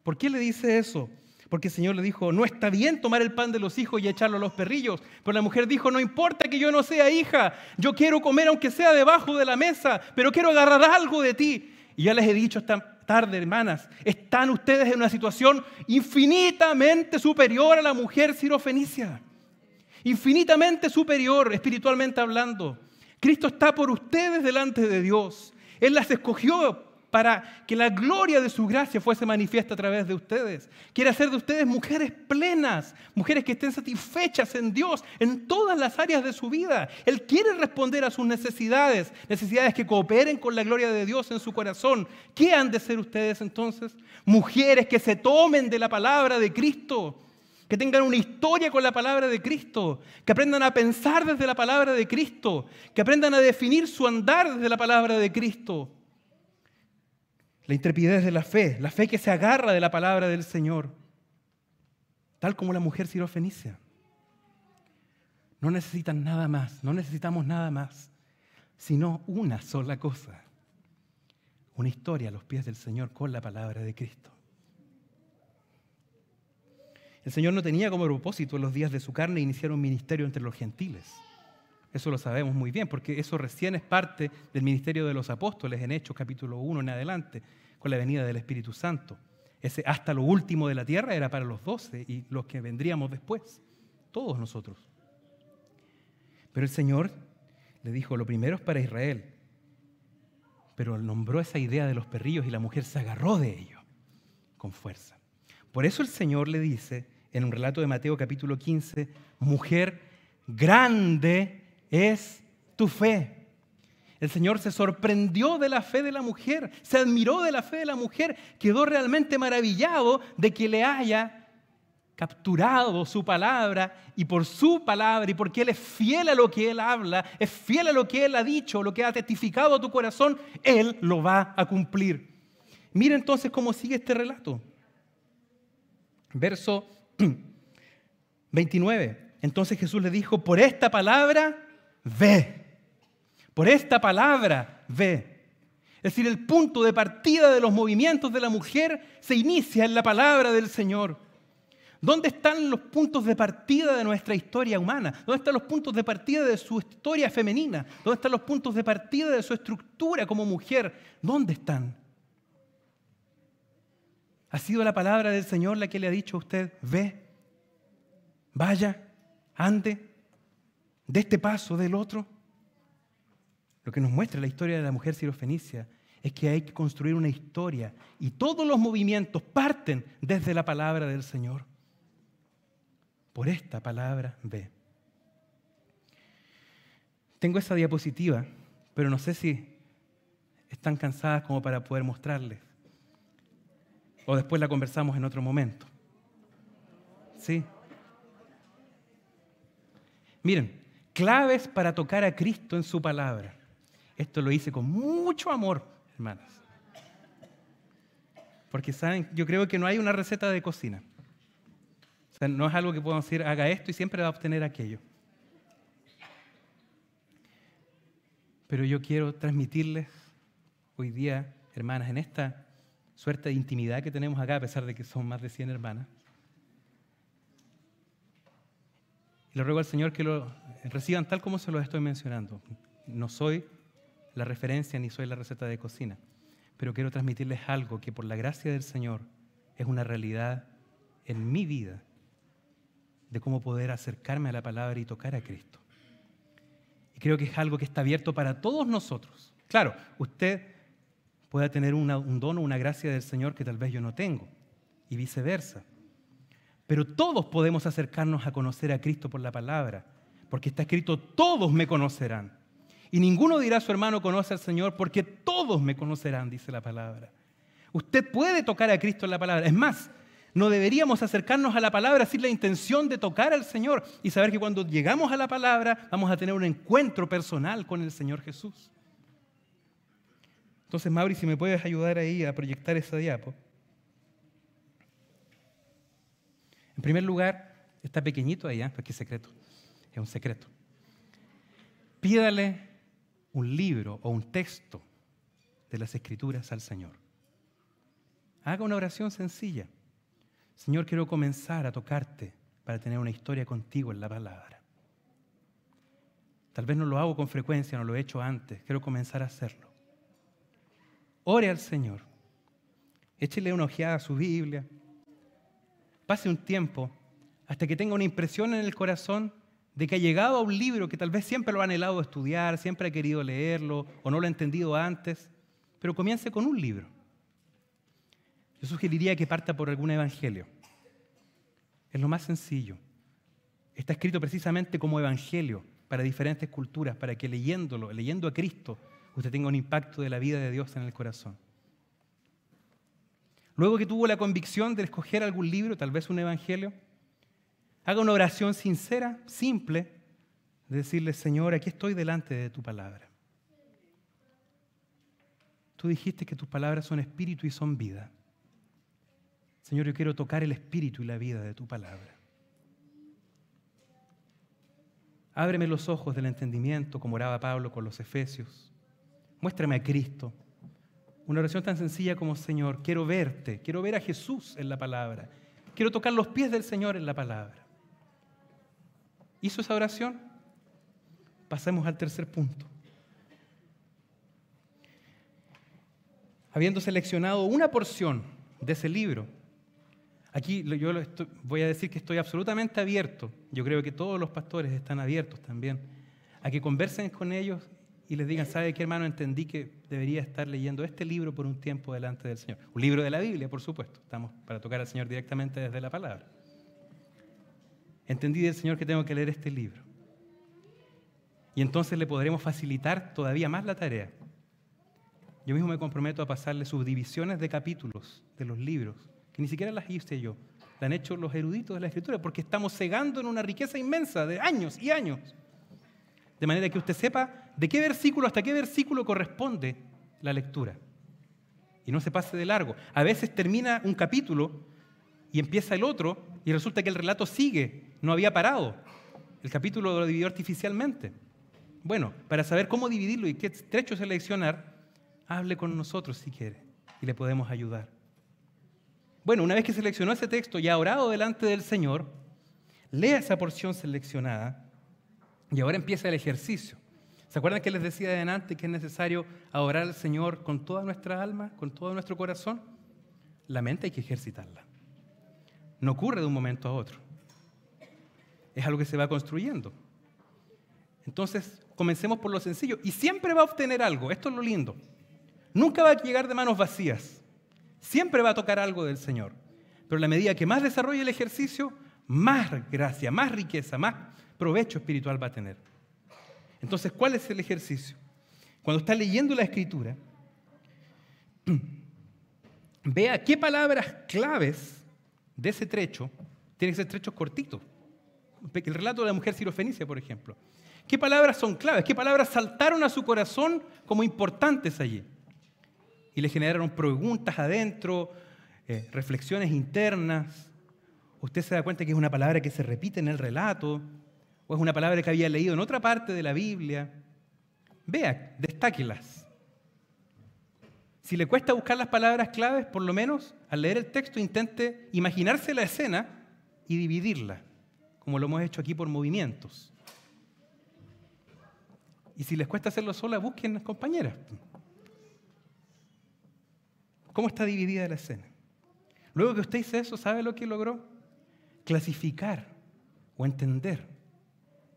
¿Por qué le dice eso? Porque el Señor le dijo, no está bien tomar el pan de los hijos y echarlo a los perrillos. Pero la mujer dijo, no importa que yo no sea hija, yo quiero comer aunque sea debajo de la mesa, pero quiero agarrar algo de ti. Y ya les he dicho esta tarde, hermanas, están ustedes en una situación infinitamente superior a la mujer sirofenicia. Infinitamente superior, espiritualmente hablando. Cristo está por ustedes delante de Dios. Él las escogió para que la gloria de su gracia fuese manifiesta a través de ustedes. Quiere hacer de ustedes mujeres plenas, mujeres que estén satisfechas en Dios en todas las áreas de su vida. Él quiere responder a sus necesidades, necesidades que cooperen con la gloria de Dios en su corazón. ¿Qué han de ser ustedes entonces? Mujeres que se tomen de la palabra de Cristo que tengan una historia con la palabra de Cristo, que aprendan a pensar desde la palabra de Cristo, que aprendan a definir su andar desde la palabra de Cristo, la intrepidez de la fe, la fe que se agarra de la palabra del Señor, tal como la mujer sirofenicia. No necesitan nada más, no necesitamos nada más, sino una sola cosa, una historia a los pies del Señor con la palabra de Cristo. El Señor no tenía como propósito en los días de su carne iniciar un ministerio entre los gentiles. Eso lo sabemos muy bien, porque eso recién es parte del ministerio de los apóstoles en Hechos capítulo 1 en adelante, con la venida del Espíritu Santo. Ese hasta lo último de la tierra era para los doce y los que vendríamos después, todos nosotros. Pero el Señor le dijo, lo primero es para Israel. Pero nombró esa idea de los perrillos y la mujer se agarró de ello con fuerza. Por eso el Señor le dice en un relato de Mateo capítulo 15, mujer grande es tu fe. El Señor se sorprendió de la fe de la mujer, se admiró de la fe de la mujer, quedó realmente maravillado de que le haya capturado su palabra y por su palabra y porque Él es fiel a lo que Él habla, es fiel a lo que Él ha dicho, lo que ha testificado a tu corazón, Él lo va a cumplir. Mira entonces cómo sigue este relato. Verso 29. Entonces Jesús le dijo, por esta palabra ve. Por esta palabra, ve. Es decir, el punto de partida de los movimientos de la mujer se inicia en la palabra del Señor. ¿Dónde están los puntos de partida de nuestra historia humana? ¿Dónde están los puntos de partida de su historia femenina? ¿Dónde están los puntos de partida de su estructura como mujer? ¿Dónde están? Ha sido la palabra del Señor la que le ha dicho a usted, ve, vaya, ande, de este paso, del otro. Lo que nos muestra la historia de la mujer sirofenicia es que hay que construir una historia y todos los movimientos parten desde la palabra del Señor. Por esta palabra ve. Tengo esa diapositiva, pero no sé si están cansadas como para poder mostrarles. O después la conversamos en otro momento. ¿Sí? Miren, claves para tocar a Cristo en su palabra. Esto lo hice con mucho amor, hermanas. Porque saben, yo creo que no hay una receta de cocina. O sea, no es algo que puedan decir, haga esto y siempre va a obtener aquello. Pero yo quiero transmitirles hoy día, hermanas, en esta suerte de intimidad que tenemos acá, a pesar de que son más de 100 hermanas, Y le ruego al Señor que lo reciban tal como se los estoy mencionando. No soy la referencia ni soy la receta de cocina, pero quiero transmitirles algo que por la gracia del Señor es una realidad en mi vida de cómo poder acercarme a la palabra y tocar a Cristo. Y creo que es algo que está abierto para todos nosotros. Claro, usted pueda tener un don o una gracia del Señor que tal vez yo no tengo, y viceversa. Pero todos podemos acercarnos a conocer a Cristo por la palabra, porque está escrito, todos me conocerán. Y ninguno dirá a su hermano, conoce al Señor, porque todos me conocerán, dice la palabra. Usted puede tocar a Cristo en la palabra. Es más, no deberíamos acercarnos a la palabra sin la intención de tocar al Señor y saber que cuando llegamos a la palabra vamos a tener un encuentro personal con el Señor Jesús. Entonces, Mauri, si me puedes ayudar ahí a proyectar esa diapositiva. En primer lugar, está pequeñito allá, porque secreto. Es un secreto. Pídale un libro o un texto de las Escrituras al Señor. Haga una oración sencilla. Señor, quiero comenzar a tocarte para tener una historia contigo en la palabra. Tal vez no lo hago con frecuencia, no lo he hecho antes, quiero comenzar a hacerlo. Ore al Señor. Échele una ojeada a su Biblia, pase un tiempo hasta que tenga una impresión en el corazón de que ha llegado a un libro que tal vez siempre lo ha anhelado estudiar, siempre ha querido leerlo o no lo ha entendido antes, pero comience con un libro. Yo sugeriría que parta por algún evangelio. Es lo más sencillo. Está escrito precisamente como evangelio para diferentes culturas, para que leyéndolo, leyendo a Cristo, usted tenga un impacto de la vida de Dios en el corazón. Luego que tuvo la convicción de escoger algún libro, tal vez un evangelio, haga una oración sincera, simple, de decirle, Señor, aquí estoy delante de tu palabra. Tú dijiste que tus palabras son espíritu y son vida. Señor, yo quiero tocar el espíritu y la vida de tu palabra. Ábreme los ojos del entendimiento, como oraba Pablo con los Efesios. Muéstrame a Cristo. Una oración tan sencilla como Señor, quiero verte, quiero ver a Jesús en la palabra, quiero tocar los pies del Señor en la palabra. ¿Hizo esa oración? Pasemos al tercer punto. Habiendo seleccionado una porción de ese libro, aquí yo voy a decir que estoy absolutamente abierto, yo creo que todos los pastores están abiertos también, a que conversen con ellos y les digan, eh. ¿sabe qué hermano? Entendí que debería estar leyendo este libro por un tiempo delante del Señor. Un libro de la Biblia, por supuesto. Estamos para tocar al Señor directamente desde la palabra. Entendí del Señor que tengo que leer este libro. Y entonces le podremos facilitar todavía más la tarea. Yo mismo me comprometo a pasarle subdivisiones de capítulos de los libros, que ni siquiera las hice yo, la han hecho los eruditos de la escritura, porque estamos cegando en una riqueza inmensa de años y años. De manera que usted sepa de qué versículo hasta qué versículo corresponde la lectura. Y no se pase de largo. A veces termina un capítulo y empieza el otro y resulta que el relato sigue, no había parado. El capítulo lo dividió artificialmente. Bueno, para saber cómo dividirlo y qué trecho seleccionar, hable con nosotros si quiere y le podemos ayudar. Bueno, una vez que seleccionó ese texto y ha orado delante del Señor, lea esa porción seleccionada y ahora empieza el ejercicio. ¿Se acuerdan que les decía de antes que es necesario adorar al Señor con toda nuestra alma, con todo nuestro corazón? La mente hay que ejercitarla. No ocurre de un momento a otro. Es algo que se va construyendo. Entonces, comencemos por lo sencillo. Y siempre va a obtener algo. Esto es lo lindo. Nunca va a llegar de manos vacías. Siempre va a tocar algo del Señor. Pero la medida que más desarrolle el ejercicio, más gracia, más riqueza, más provecho espiritual va a tener. Entonces, ¿cuál es el ejercicio? Cuando está leyendo la escritura, vea qué palabras claves de ese trecho, tiene ese trecho cortito, cortitos. El relato de la mujer cirofenicia, por ejemplo. ¿Qué palabras son claves? ¿Qué palabras saltaron a su corazón como importantes allí? Y le generaron preguntas adentro, eh, reflexiones internas. Usted se da cuenta que es una palabra que se repite en el relato o es una palabra que había leído en otra parte de la Biblia, vea, destáquelas. Si le cuesta buscar las palabras claves, por lo menos al leer el texto intente imaginarse la escena y dividirla, como lo hemos hecho aquí por movimientos. Y si les cuesta hacerlo sola, busquen las compañeras. ¿Cómo está dividida la escena? Luego que usted hizo eso, ¿sabe lo que logró? Clasificar o entender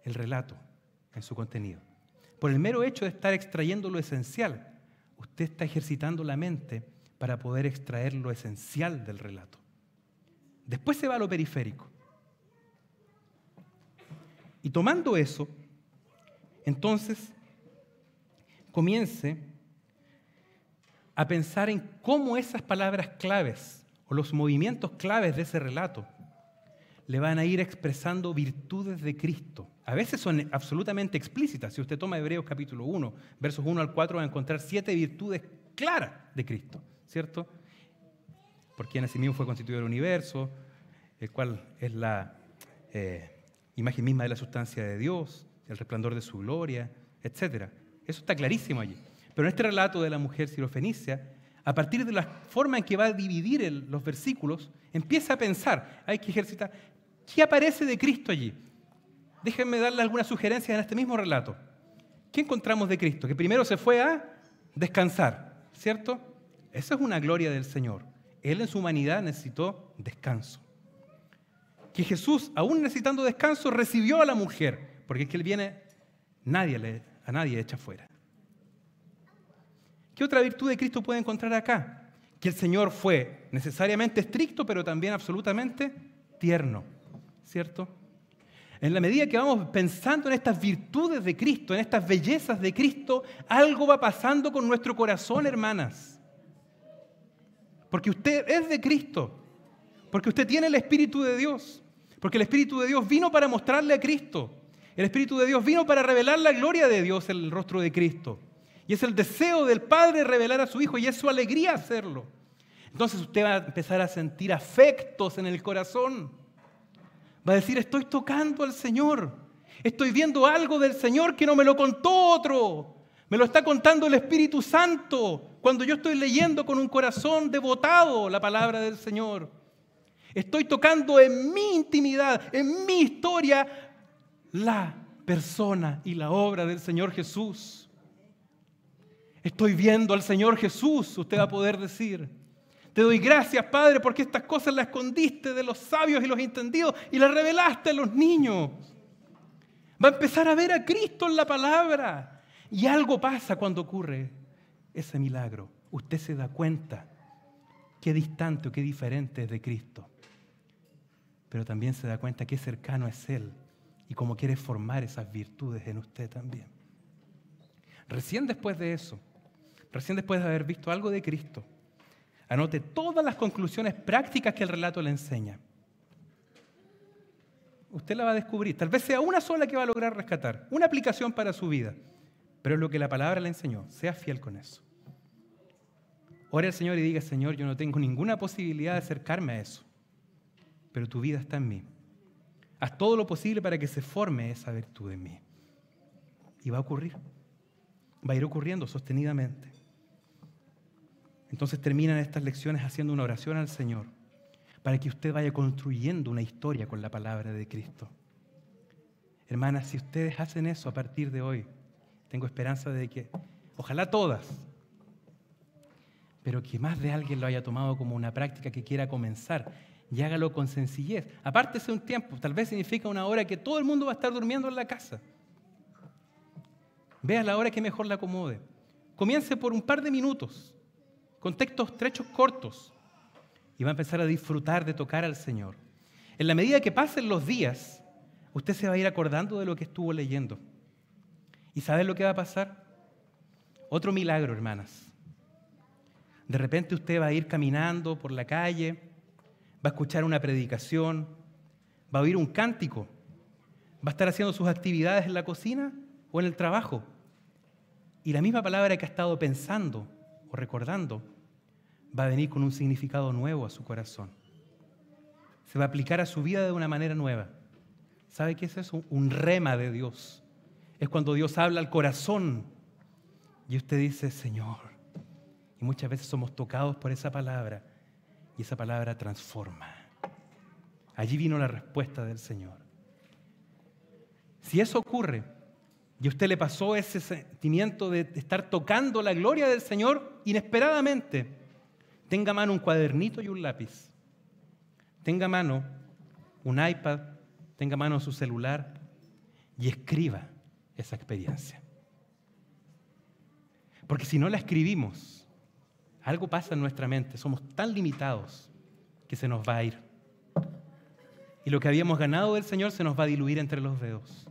el relato en su contenido. Por el mero hecho de estar extrayendo lo esencial, usted está ejercitando la mente para poder extraer lo esencial del relato. Después se va a lo periférico. Y tomando eso, entonces comience a pensar en cómo esas palabras claves o los movimientos claves de ese relato le van a ir expresando virtudes de Cristo. A veces son absolutamente explícitas. Si usted toma Hebreos capítulo 1, versos 1 al 4, va a encontrar siete virtudes claras de Cristo, ¿cierto? Por quien sí mismo fue constituido el universo, el cual es la eh, imagen misma de la sustancia de Dios, el resplandor de su gloria, etc. Eso está clarísimo allí. Pero en este relato de la mujer sirofenicia, a partir de la forma en que va a dividir los versículos, empieza a pensar, hay que ejercitar, ¿Qué aparece de Cristo allí? Déjenme darle algunas sugerencias en este mismo relato. ¿Qué encontramos de Cristo? Que primero se fue a descansar, ¿cierto? Esa es una gloria del Señor. Él en su humanidad necesitó descanso. Que Jesús, aún necesitando descanso, recibió a la mujer, porque es que Él viene, nadie le, a nadie echa fuera. ¿Qué otra virtud de Cristo puede encontrar acá? Que el Señor fue necesariamente estricto, pero también absolutamente tierno. ¿cierto? En la medida que vamos pensando en estas virtudes de Cristo, en estas bellezas de Cristo, algo va pasando con nuestro corazón, hermanas. Porque usted es de Cristo, porque usted tiene el Espíritu de Dios, porque el Espíritu de Dios vino para mostrarle a Cristo, el Espíritu de Dios vino para revelar la gloria de Dios en el rostro de Cristo. Y es el deseo del Padre revelar a su Hijo y es su alegría hacerlo. Entonces usted va a empezar a sentir afectos en el corazón Va a decir, estoy tocando al Señor. Estoy viendo algo del Señor que no me lo contó otro. Me lo está contando el Espíritu Santo cuando yo estoy leyendo con un corazón devotado la palabra del Señor. Estoy tocando en mi intimidad, en mi historia, la persona y la obra del Señor Jesús. Estoy viendo al Señor Jesús, usted va a poder decir. Te doy gracias, Padre, porque estas cosas las escondiste de los sabios y los entendidos y las revelaste a los niños. Va a empezar a ver a Cristo en la palabra. Y algo pasa cuando ocurre ese milagro. Usted se da cuenta qué distante o qué diferente es de Cristo. Pero también se da cuenta qué cercano es Él y cómo quiere formar esas virtudes en usted también. Recién después de eso, recién después de haber visto algo de Cristo, Anote todas las conclusiones prácticas que el relato le enseña. Usted la va a descubrir. Tal vez sea una sola que va a lograr rescatar, una aplicación para su vida. Pero es lo que la palabra le enseñó. Sea fiel con eso. Ore al Señor y diga, Señor, yo no tengo ninguna posibilidad de acercarme a eso. Pero tu vida está en mí. Haz todo lo posible para que se forme esa virtud en mí. Y va a ocurrir. Va a ir ocurriendo sostenidamente. Entonces terminan estas lecciones haciendo una oración al Señor para que usted vaya construyendo una historia con la palabra de Cristo. Hermanas, si ustedes hacen eso a partir de hoy, tengo esperanza de que, ojalá todas, pero que más de alguien lo haya tomado como una práctica que quiera comenzar y hágalo con sencillez. Apártese un tiempo, tal vez significa una hora que todo el mundo va a estar durmiendo en la casa. Vea la hora que mejor la acomode. Comience por un par de minutos con textos trechos cortos, y va a empezar a disfrutar de tocar al Señor. En la medida que pasen los días, usted se va a ir acordando de lo que estuvo leyendo. ¿Y sabe lo que va a pasar? Otro milagro, hermanas. De repente usted va a ir caminando por la calle, va a escuchar una predicación, va a oír un cántico, va a estar haciendo sus actividades en la cocina o en el trabajo. Y la misma palabra que ha estado pensando o recordando va a venir con un significado nuevo a su corazón. Se va a aplicar a su vida de una manera nueva. ¿Sabe qué es eso? Un rema de Dios. Es cuando Dios habla al corazón y usted dice, Señor. Y muchas veces somos tocados por esa palabra y esa palabra transforma. Allí vino la respuesta del Señor. Si eso ocurre y usted le pasó ese sentimiento de estar tocando la gloria del Señor inesperadamente, Tenga mano un cuadernito y un lápiz. Tenga mano un iPad, tenga mano su celular y escriba esa experiencia. Porque si no la escribimos, algo pasa en nuestra mente, somos tan limitados que se nos va a ir. Y lo que habíamos ganado del Señor se nos va a diluir entre los dedos.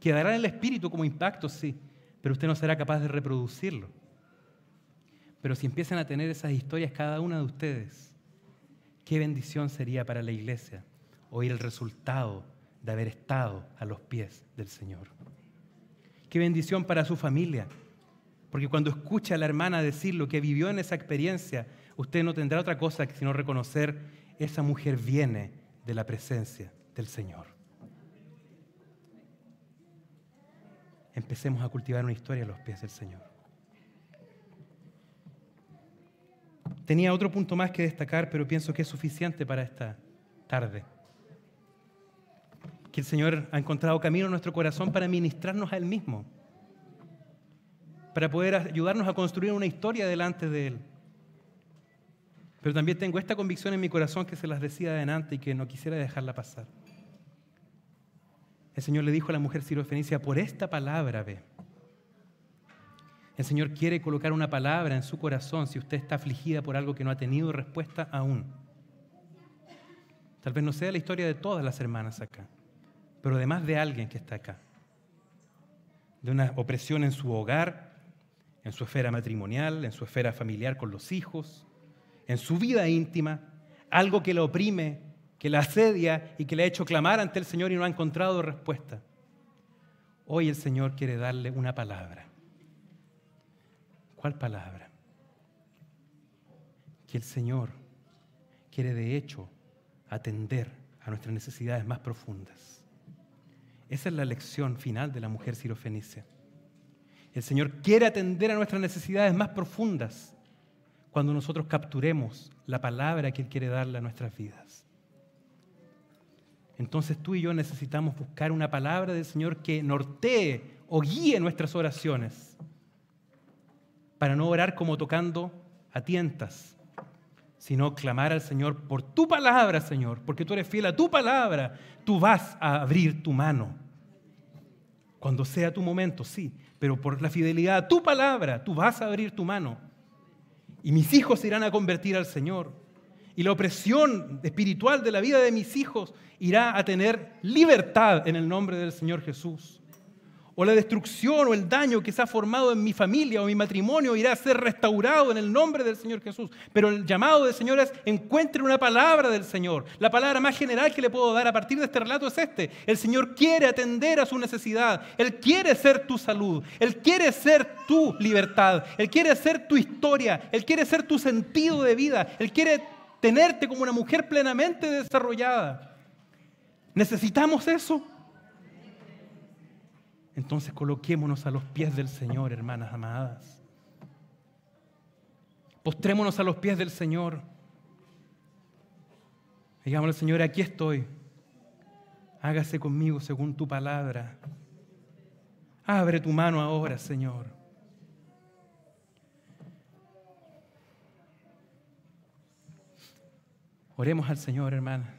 Quedará en el espíritu como impacto, sí, pero usted no será capaz de reproducirlo. Pero si empiezan a tener esas historias cada una de ustedes, qué bendición sería para la iglesia oír el resultado de haber estado a los pies del Señor. Qué bendición para su familia, porque cuando escucha a la hermana decir lo que vivió en esa experiencia, usted no tendrá otra cosa que sino reconocer, esa mujer viene de la presencia del Señor. Empecemos a cultivar una historia a los pies del Señor. Tenía otro punto más que destacar, pero pienso que es suficiente para esta tarde. Que el Señor ha encontrado camino en nuestro corazón para ministrarnos a Él mismo, para poder ayudarnos a construir una historia delante de Él. Pero también tengo esta convicción en mi corazón que se las decía adelante y que no quisiera dejarla pasar. El Señor le dijo a la mujer sirofenicia, por esta palabra ve. El Señor quiere colocar una palabra en su corazón si usted está afligida por algo que no ha tenido respuesta aún. Tal vez no sea la historia de todas las hermanas acá, pero además de alguien que está acá. De una opresión en su hogar, en su esfera matrimonial, en su esfera familiar con los hijos, en su vida íntima, algo que la oprime, que la asedia y que le ha hecho clamar ante el Señor y no ha encontrado respuesta. Hoy el Señor quiere darle una palabra. ¿Cuál palabra? Que el Señor quiere de hecho atender a nuestras necesidades más profundas. Esa es la lección final de la mujer sirofenicia. El Señor quiere atender a nuestras necesidades más profundas cuando nosotros capturemos la palabra que Él quiere darle a nuestras vidas. Entonces tú y yo necesitamos buscar una palabra del Señor que nortee o guíe nuestras oraciones para no orar como tocando a tientas, sino clamar al Señor por tu palabra, Señor, porque tú eres fiel a tu palabra, tú vas a abrir tu mano. Cuando sea tu momento, sí, pero por la fidelidad a tu palabra, tú vas a abrir tu mano. Y mis hijos irán a convertir al Señor. Y la opresión espiritual de la vida de mis hijos irá a tener libertad en el nombre del Señor Jesús o la destrucción o el daño que se ha formado en mi familia o mi matrimonio irá a ser restaurado en el nombre del Señor Jesús. Pero el llamado del Señor es encuentre una palabra del Señor. La palabra más general que le puedo dar a partir de este relato es este. El Señor quiere atender a su necesidad. Él quiere ser tu salud. Él quiere ser tu libertad. Él quiere ser tu historia. Él quiere ser tu sentido de vida. Él quiere tenerte como una mujer plenamente desarrollada. ¿Necesitamos eso? Entonces coloquémonos a los pies del Señor, hermanas amadas. Postrémonos a los pies del Señor. Digámosle, Señor, aquí estoy. Hágase conmigo según tu palabra. Abre tu mano ahora, Señor. Oremos al Señor, hermanas.